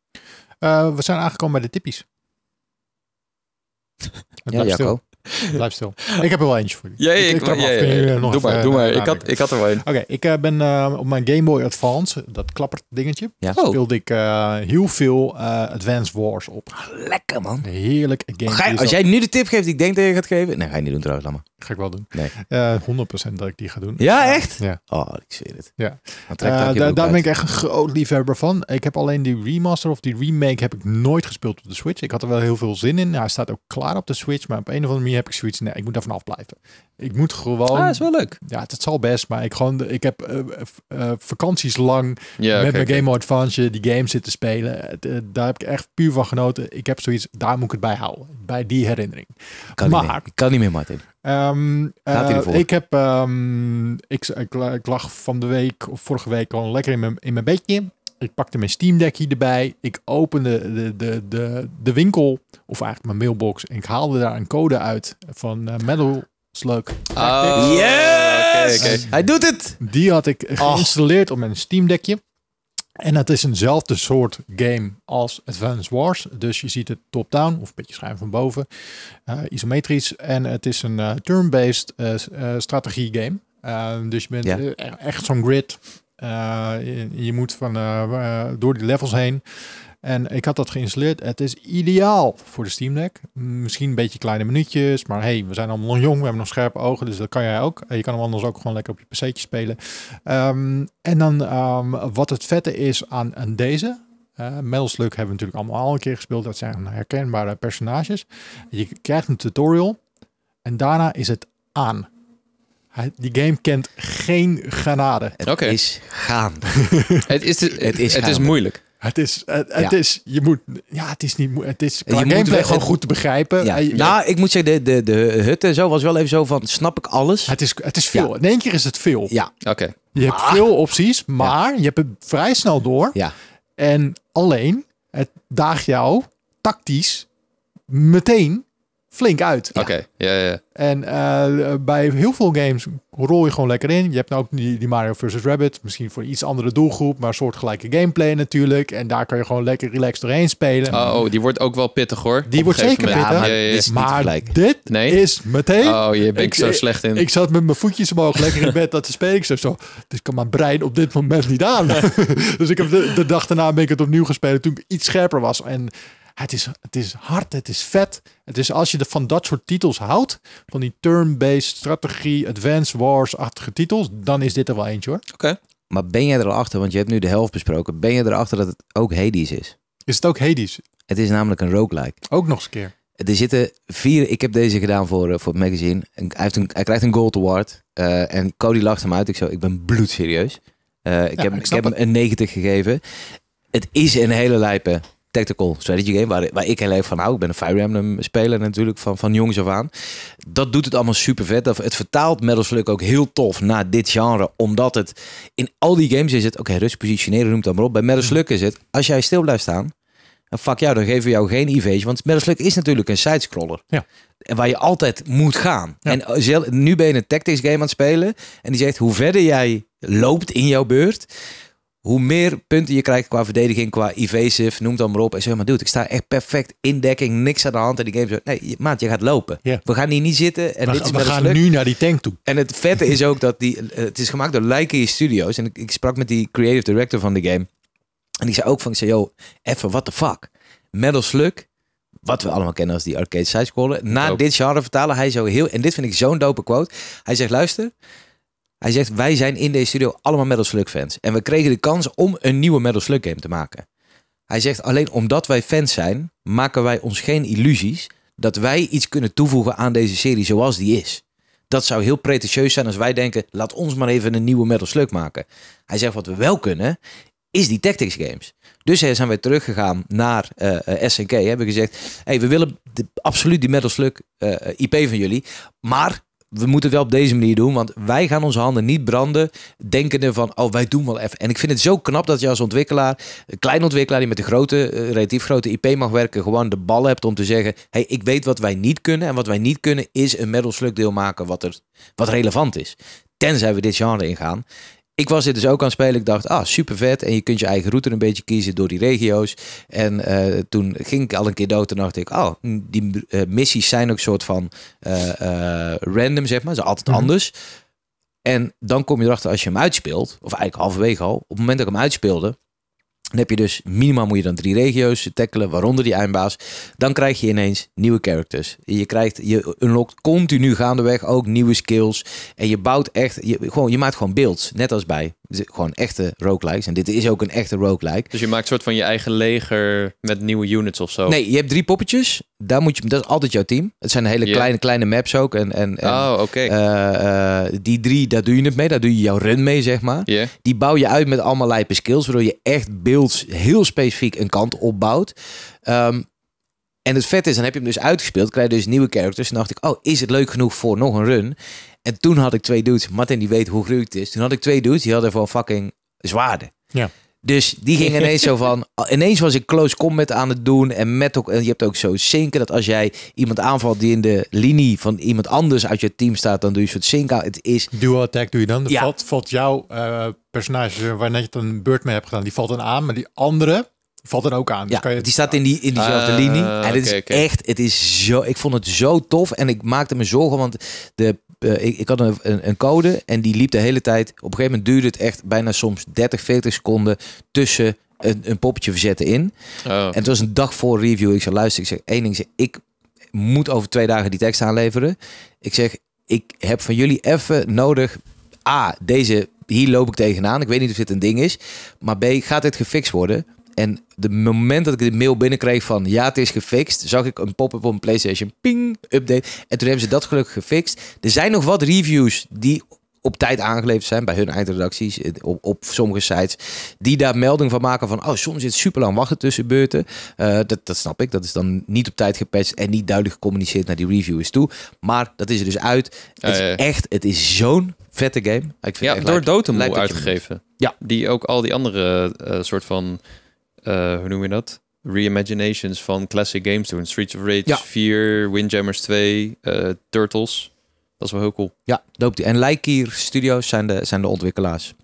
Eh, we zijn aangekomen bij de tippies. ja, jacco Blijf stil. Ik heb er wel eentje voor je. Ja, ik, ik, doe maar, doe eh, Ik had, ik had er wel een. Oké, ik eh, ben eh, op mijn Game Boy Advance, dat klappert dingetje, speelde oh. ik heel veel Advance Wars op. Lekker man. Heerlijk game. Je, als jij nu de tip geeft die ik denk dat je gaat geven. Nee, ga je niet doen trouwens, Lama. Ga ik wel doen. Nee. 100% dat ik die ga doen. Ja, echt? Ja. Oh, ik zweer het. Ja. daar ben ik echt een groot liefhebber van. Ik heb alleen die remaster of die remake heb ik nooit gespeeld op de Switch. Ik had er wel heel veel zin in. Hij staat ook klaar op de Switch, maar op een of andere manier heb ik zoiets. Nee, ik moet daar vanaf blijven. Ik moet gewoon. Ah, is wel leuk. Ja, het, zal best, maar ik gewoon. Ik heb eh, eh, vakanties lang met mijn Game okay. Advance die game zitten spelen. Eh, daar heb ik echt puur van genoten. Ik heb zoiets. Daar moet ik het bij houden. Bij die herinnering. Kan maar, niet meer. Ik kan niet meer, Martin. Um, ik heb. Ehm, ik, ik, ik, lag van de week of vorige week al lekker in mijn, in mijn bedje. Ik pakte mijn Steam Deck hierbij. Ik opende de, de, de, de winkel, of eigenlijk mijn mailbox. En ik haalde daar een code uit van eh, Metal Slug. Oh, yes! Hij doet het! Die had ik geïnstalleerd op mijn Steam Deckje. En het is eenzelfde soort game als Advance Wars. Dus je ziet het top-down, of een beetje schuin van boven, uh, isometrisch. En het is een eh, turn-based strategie game. dus je bent echt zo'n grid eh, je, je, moet van, eh, eh, door die levels heen. En ik had dat geïnstalleerd. Het is ideaal voor de Steam Deck. Misschien een beetje kleine minuutjes. Maar hey, we zijn allemaal nog jong. We hebben nog scherpe ogen. Dus dat kan jij ook. Je kan hem anders ook gewoon lekker op je pc'tje spelen. Ehm, en dan ehm, wat het vette is aan, deze. Uh, Metal hebben we natuurlijk allemaal al een keer gespeeld. Dat zijn herkenbare personages. Je krijgt een tutorial. En daarna is het aan die game kent geen granade. Het is gaande. het is, het is, het is moeilijk. Het is, het, is, je moet, ja, het is niet, het is je moet wel gewoon goed te begrijpen. Ja. Nou, ik moet zeggen, de, de, de hut en zo was wel even zo van, snap ik alles? Het is, het is veel. In één keer is het veel. Ja. Oké. Je hebt veel opties, maar je hebt het vrij snel door. Ja. En alleen, het daagt jou tactisch meteen flink uit. Oké, ja. ja, En eh, bij heel veel games rol je gewoon lekker in. Je hebt nou ook die, Mario vs. Rabbit, misschien voor een iets andere doelgroep, maar soortgelijke gameplay natuurlijk. En daar kan je gewoon lekker relaxed doorheen spelen. Oh, oh die wordt ook wel pittig hoor. Die wordt zeker pittig. Ja, maar, ja, maar dit is meteen... Oh, je bent ik, zo slecht in. Ik zat met mijn voetjes omhoog lekker in bed dat te spelen. Ik zei zo, dit kan mijn brein op dit moment niet aan. dus ik heb de, de dag daarna ben ik het opnieuw gespeeld toen ik iets scherper was. En het is, het is hard, het is vet. Het is als je de, van dat soort titels houdt, van die turn-based strategie, advanced wars-achtige titels, dan is dit er wel eentje hoor. Oké. Maar ben jij er al achter, want je hebt nu de helft besproken, ben je erachter dat het ook Hades is? Is het ook Hades? Het is namelijk een roguelike. Ook nog eens een keer. Er zitten vier, ik heb deze gedaan voor, eh, voor het magazine. hij, heeft een, hij krijgt een gold award. Uh, en Cody lacht hem uit. Ik zo, ik ben bloedserieus. Uh, ik, heb, ik, ik heb hem een 90 gegeven. Het is een hele lijpe tactical strategy game, waar, waar ik heel even van hou. Ik ben een Fire Emblem speler natuurlijk, van, van jongs af aan. Dat doet het allemaal super vet. Het vertaalt Metal Slug ook heel tof naar dit genre, omdat het in al die games is het, oké, rust positioneren, noemt dat maar op. Bij Metal mm. Slug is het, als jij stil blijft staan, dan fuck jou, dan geven we jou geen IV's. E want Metal Slug is natuurlijk een sidescroller. Ja. Waar je altijd moet gaan. Ja. En eh, nu ben je een tactics game aan het spelen. En die zegt, hoe verder jij loopt in jouw beurt hoe meer punten je krijgt qua verdediging, qua evasive, noem dan maar op. En zeg maar, dude, ik sta echt perfect in dekking, niks aan de hand. En die game zo, nee, maat, je gaat lopen. We gaan hier niet zitten. En we, dit is we gaan nu naar die tank toe. En het vette is ook dat die, eh, het is gemaakt door in Studios. En ik, ik, sprak met die creative director van de game. En die zei ook van, ik zei, yo, even, what the fuck? Metal Slug, wat we allemaal kennen als die arcade sidescroller. Na dit genre vertalen hij zo heel, en dit vind ik zo'n dope quote. Hij zegt, luister, hij zegt, wij zijn in deze studio allemaal Metal Slug fans. En we kregen de kans om een nieuwe Metal Slug game te maken. Hij zegt, alleen omdat wij fans zijn, maken wij ons geen illusies dat wij iets kunnen toevoegen aan deze serie zoals die is. Dat zou heel pretentieus zijn als wij denken, laat ons maar even een nieuwe Metal Slug maken. Hij zegt, wat we wel kunnen, is die tactics games. Dus zijn wij teruggegaan naar uh, eh, eh, SNK. Hebben gezegd, hey, we willen absoluut die Metal Slug eh, IP van jullie. Maar we moeten het wel op deze manier doen, want wij gaan onze handen niet branden, denkende van, oh, wij doen wel even. En ik vind het zo knap dat je als ontwikkelaar, een klein ontwikkelaar die met een grote, eh, relatief grote IP mag werken, gewoon de bal hebt om te zeggen, hey, ik weet wat wij niet kunnen. En wat wij niet kunnen is een metal maken wat, er, wat relevant is. Tenzij we dit genre ingaan ik was dit dus ook aan het spelen. Ik dacht, ah, super vet. En je kunt je eigen route een beetje kiezen door die regio's. En eh, toen ging ik al een keer dood. en dacht ik, oh, die eh, missies zijn ook soort van eh, random, zeg maar. Ze zijn altijd mhm. anders. En dan kom je erachter als je hem uitspeelt, of eigenlijk halverwege al, op het moment dat ik hem uitspeelde, dan heb je dus minimaal moet je dan drie regio's tackelen, waaronder die eindbaas. Dan krijg je ineens nieuwe characters. Je krijgt, je unlockt continu gaandeweg ook nieuwe skills. En je bouwt echt, gewoon, je maakt gewoon beelds. Net als bij gewoon echte roguelikes. En dit is ook een echte roguelike. Dus je maakt soort van je eigen leger met nieuwe units of zo? Nee, je hebt drie poppetjes. Daar moet je, dat is altijd jouw team. Het zijn hele kleine, kleine maps ook. En, en, en oh, eh, eh, die drie, daar doe je het mee. Daar doe je jouw run mee, zeg maar. Die bouw je uit met allemaal lijpe skills. Waardoor je echt beelds heel specifiek een kant opbouwt. Ehm, en het vet is, dan heb je hem dus uitgespeeld, krijg je dus nieuwe characters. En dacht ik, oh, is het leuk genoeg voor nog een run? En toen had ik twee dudes, Martin die weet hoe gruwelijk het is. Toen had ik twee dudes, die hadden van fucking zwaarden. Ja. Dus die gingen ineens zo van, ineens was ik close combat aan het doen. En met ook, en je hebt ook zo zinken, dat als jij iemand aanvalt die in de linie van iemand anders uit je team staat, dan doe je soort zinken. Het is... Dual attack doe je dan. Ja. Valt, valt jouw eh, personage, waar net je een beurt mee hebt gedaan, die valt dan aan. Maar die andere valt er ook aan. Dus ja, die staat in, die, in diezelfde uh, linie. En het is echt, het is zo, ik vond het zo tof. En ik maakte me zorgen, want de, eh, ik, ik, had een, een, code en die liep de hele tijd. Op een gegeven moment duurde het echt bijna soms 30, 40 seconden tussen een, een poppetje verzetten in. Oh, En het was een dag voor review. Ik zei, luister, ik zeg één ding. Ik, zeg, ik moet over twee dagen die tekst aanleveren. Ik zeg, ik heb van jullie even nodig... A, deze hier loop ik tegenaan. Ik weet niet of dit een ding is. Maar B, gaat dit gefixt worden? En de moment dat ik de mail binnenkreeg van ja, het is gefixt, zag ik een pop-up op een PlayStation. Ping, update. En toen hebben ze dat gelukkig gefixt. Er zijn nog wat reviews die op tijd aangeleverd zijn bij hun eindredacties eh, op, op sommige sites. Die daar melding van maken van, oh, soms zit super lang wachten tussen beurten. Eh, dat, dat snap ik. Dat is dan niet op tijd gepatcht en niet duidelijk gecommuniceerd naar die reviewers toe. Maar dat is er dus uit. Het is ah, echt, het is zo'n vette game. Ik vind ja, door Dotemu uitgegeven. Ja. Die ook al die andere eh, soort van eh, hoe noem je dat? Reimaginations van classic games doen. Streets of Rage ja. 4, Windjammers 2, eh, Turtles. Dat is wel heel cool. Ja, doopt die. En Lightyear Studios zijn de, zijn de ontwikkelaars.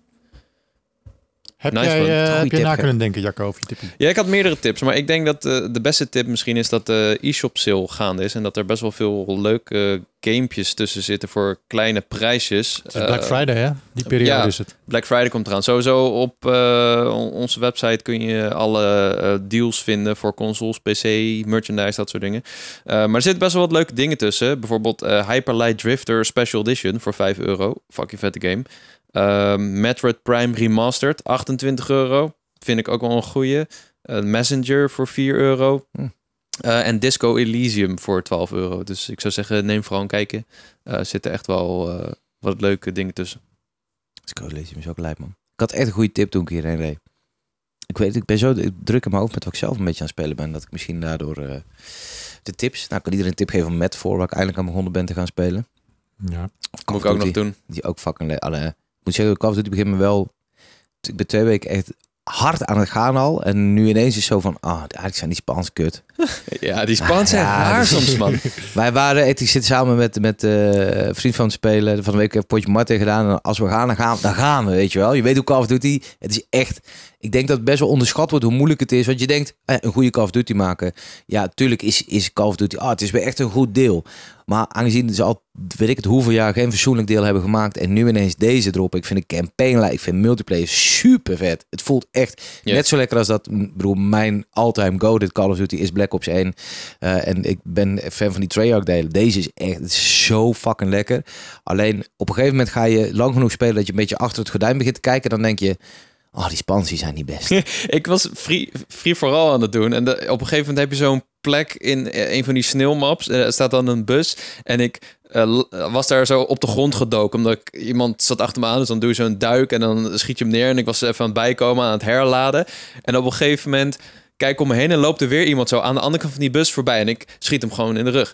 Heb, nice jij, eh, heb je na kunnen denken, Jacco, Ja, ik had meerdere tips. Maar ik denk dat eh, de beste tip misschien is dat de eh, e-shop sale gaande is. En dat er best wel veel leuke gamepjes tussen zitten voor kleine prijsjes. Het is Black Friday, hè? Die periode is het. Black Friday komt eraan. Sowieso op onze website kun je alle deals vinden voor consoles, PC, merchandise, dat soort dingen. maar er zitten best wel wat leuke dingen tussen. Bijvoorbeeld Hyper Light Drifter Special Edition voor 5 euro. Fucking vette game. Uh, Metroid Prime Remastered, 28 euro. Vind ik ook wel een goede. Eh, Messenger voor 4 euro. Hm. Eh, en Disco Elysium voor 12 euro. Dus ik zou zeggen, neem vooral een kijkje. Eh, zitten echt wel wat leuke dingen tussen. Disco Elysium is ook lijp, man. Ik had echt een goede tip toen ik hierheen reed. Ik weet, ik ben zo druk in mijn hoofd met wat ik zelf een beetje aan het spelen ben. Dat ik misschien daardoor de tips. Nou, kan iedereen een tip geven van Met voor waar ik eindelijk aan begonnen ben te gaan spelen. Ja. Of Moet ik ook nog doen. Die ook fucking alle moet zeggen, Call of Duty begint me wel... Ik ben twee weken echt hard aan het gaan al. En nu ineens is zo van, ah, eigenlijk zijn die Spaanse kut. ja, die ah, Spaanse ah, ja, dus- soms, man. Wij waren, ik zit samen met, met eh, vriend van het spelen. Van de week heb potje Martin gedaan. En als we gaan, dan gaan, we, weet je wel. Je weet hoe Call of Duty, het is echt... Ik denk dat het best wel onderschat wordt hoe moeilijk het is. Want je denkt, eh, een goede Call of Duty maken. Ja, tuurlijk is, is Call of Duty, ah, het is weer echt een goed deel. Maar aangezien ze al, weet ik het, hoeveel jaar geen verzoenlijk deel hebben gemaakt en nu ineens deze drop. Ik vind de campaign, ik vind multiplayer super vet. Het voelt echt net zo lekker als dat, bedoel, mijn all-time go, dit Call of Duty is Black Ops 1. Eh, en ik ben fan van die Treyarch delen. Deze is echt zo fucking lekker. Alleen op een gegeven moment ga je lang genoeg spelen dat je een beetje achter het gordijn begint te kijken. Dan denk je, Oh, die spansies zijn niet best. ik was free, free vooral aan het doen. En op een gegeven moment heb je zo'n plek in eh, een van die sneeuwmaps. Eh, er staat dan een bus. En ik eh, was daar zo op de grond gedoken. Omdat iemand zat achter me aan. Dus dan doe je zo'n duik en dan schiet je hem neer. En ik was even aan het bijkomen, aan het herladen. En op een gegeven moment kijk om me heen en loopt er weer iemand zo aan de andere kant van die bus voorbij. En ik schiet hem gewoon in de rug.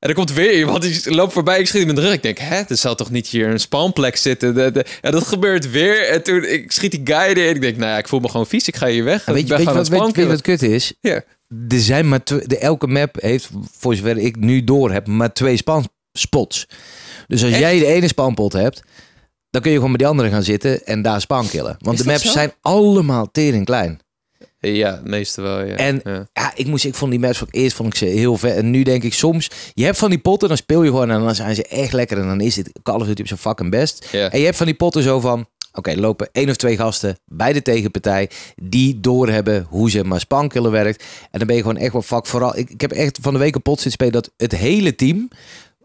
En er komt weer iemand, die loopt voorbij, ik schiet hem in de rug. Ik denk, hè, er zal toch niet hier een spanplek zitten? En dat gebeurt weer. En toen, ik schiet die guy erin. Ik denk, nou ja, ik voel me gewoon vies, ik ga hier weg. En weet, je, weet, je wat, weet, wat kut is? Ja. Er zijn maar de, elke map heeft, voor zover ik nu door heb, maar twee spanspots. Dus als jij de ene spanpot hebt, dan kun je gewoon met die andere gaan zitten en daar spankillen. Want de maps zijn allemaal tering klein. Ja, meestal wel, ja. En ja. ik, moest, ik vond die match van eerst vond ik ze heel ver En nu denk ik soms, je hebt van die potten, dan speel je gewoon en dan zijn ze echt lekker. En dan is het Call of Duty op zijn fucking best. En je hebt van die potten zo van, oké, lopen één of twee gasten bij de tegenpartij die doorhebben hoe ze maar spankelen werkt. En dan ben je gewoon echt wel vak vooral. Ik, ik heb echt van de week een pot zitten spelen dat het hele team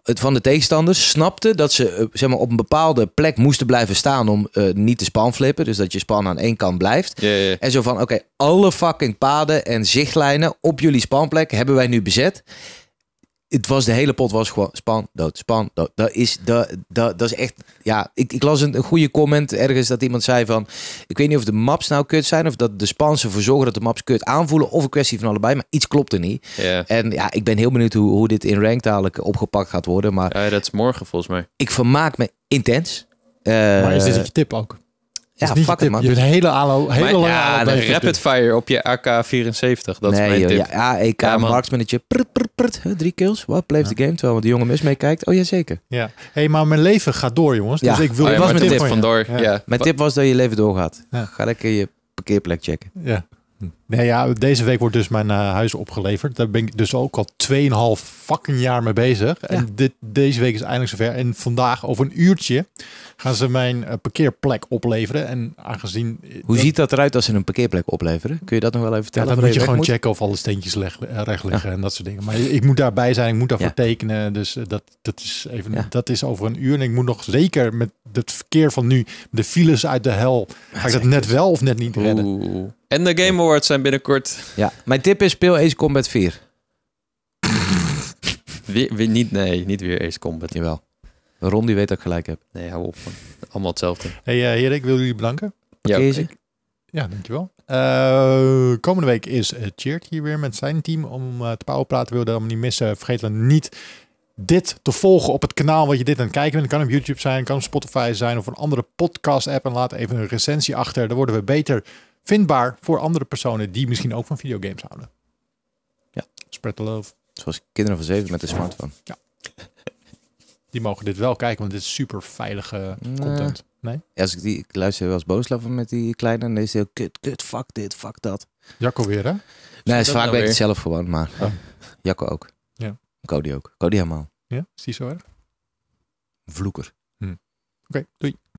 het van de tegenstanders snapte dat ze eh, zeg maar, op een bepaalde plek moesten blijven staan om eh, niet te spanflippen. Dus dat je span aan één kant blijft. En zo van, oké, alle fucking paden en zichtlijnen op jullie spanplek hebben wij nu bezet het was de hele pot was gewoon span, dood, span, dood. Dat is, dat, dat, dat is echt, ja, ik, ik las een, een, goede comment ergens dat iemand zei van, ik weet niet of de maps nou kut zijn of dat de Spansen ervoor zorgen dat de maps kut aanvoelen of een kwestie van allebei, maar iets klopt er niet. En ja, ik ben heel benieuwd hoe, hoe dit in rank opgepakt gaat worden, maar... Ja, dat is morgen volgens mij. Ik vermaak me intens. Eh, maar is dit een tip ook? Ja, dus fuck man. Je hebt hele, alo, hele lange Ja, de rapid fire op je AK-74. Dat is mijn joh, tip. Ja, AEK, ja, marksmannetje. Drie kills. Wat bleef de game? Terwijl de jongen mis meekijkt. Oh, jazeker. Ja. hey, maar mijn leven gaat door, jongens. Dus ik wil... Oh, ja, was mijn tip, vandoor Ja. Mijn tip was dat je leven doorgaat. Ga lekker je parkeerplek checken. Ja. Nee, ja, deze week wordt dus mijn eh, huis opgeleverd. Daar ben ik dus ook al 2,5 fucking jaar mee bezig. En dit, deze week is eindelijk zover. En vandaag, over een uurtje, gaan ze mijn eh, parkeerplek opleveren. En aangezien... Eh, Hoe ziet dat eruit als ze een parkeerplek opleveren? Kun je dat nog wel even vertellen? Ja, dan moet je, gewoon checken of alle steentjes leg, recht liggen en dat soort dingen. Maar ik moet daarbij zijn, ik moet daarvoor tekenen. Dus dat, dat, is even, dat is over een uur. En ik moet nog zeker met het verkeer van nu, de files uit de hel, ga ik dat net wel of net niet redden. Oeh. En de Game Awards binnenkort. Ja, mijn tip is speel Ace Combat 4. weer, niet, nee, niet weer Ace Combat. Jawel. Ron die weet dat ik gelijk heb. Nee, hou op. Allemaal hetzelfde. hey, uh, Erik, wil jullie bedanken? Ja, ik, ja dankjewel. Uh, komende week is het eh, Cheert hier weer met zijn team om te powerpraten. Wil je dat niet missen? Vergeet dan niet dit te volgen op het kanaal wat je dit aan het kijken bent. Het kan op YouTube zijn, kan op Spotify zijn of een andere podcast app. En laat even een recensie achter. Daar worden we beter vindbaar voor andere personen die misschien ook van videogames houden. Ja. Spread the love. Zoals kinderen van zeven met een smartphone. Ja. Die mogen dit wel kijken, want dit is super veilige nou. content. Nee? Ja, als ik, die, ik luister wel eens boodschap met die kleine en deze heel kut, kut, fuck dit, fuck dat. Jacco weer, hè? nee, is vaak bij ik het zelf gewoon, maar oh. Jacco ook. Ja. Cody ook. Cody helemaal. Ja, is die zo hè? Vloeker. Hm. Oké, doei.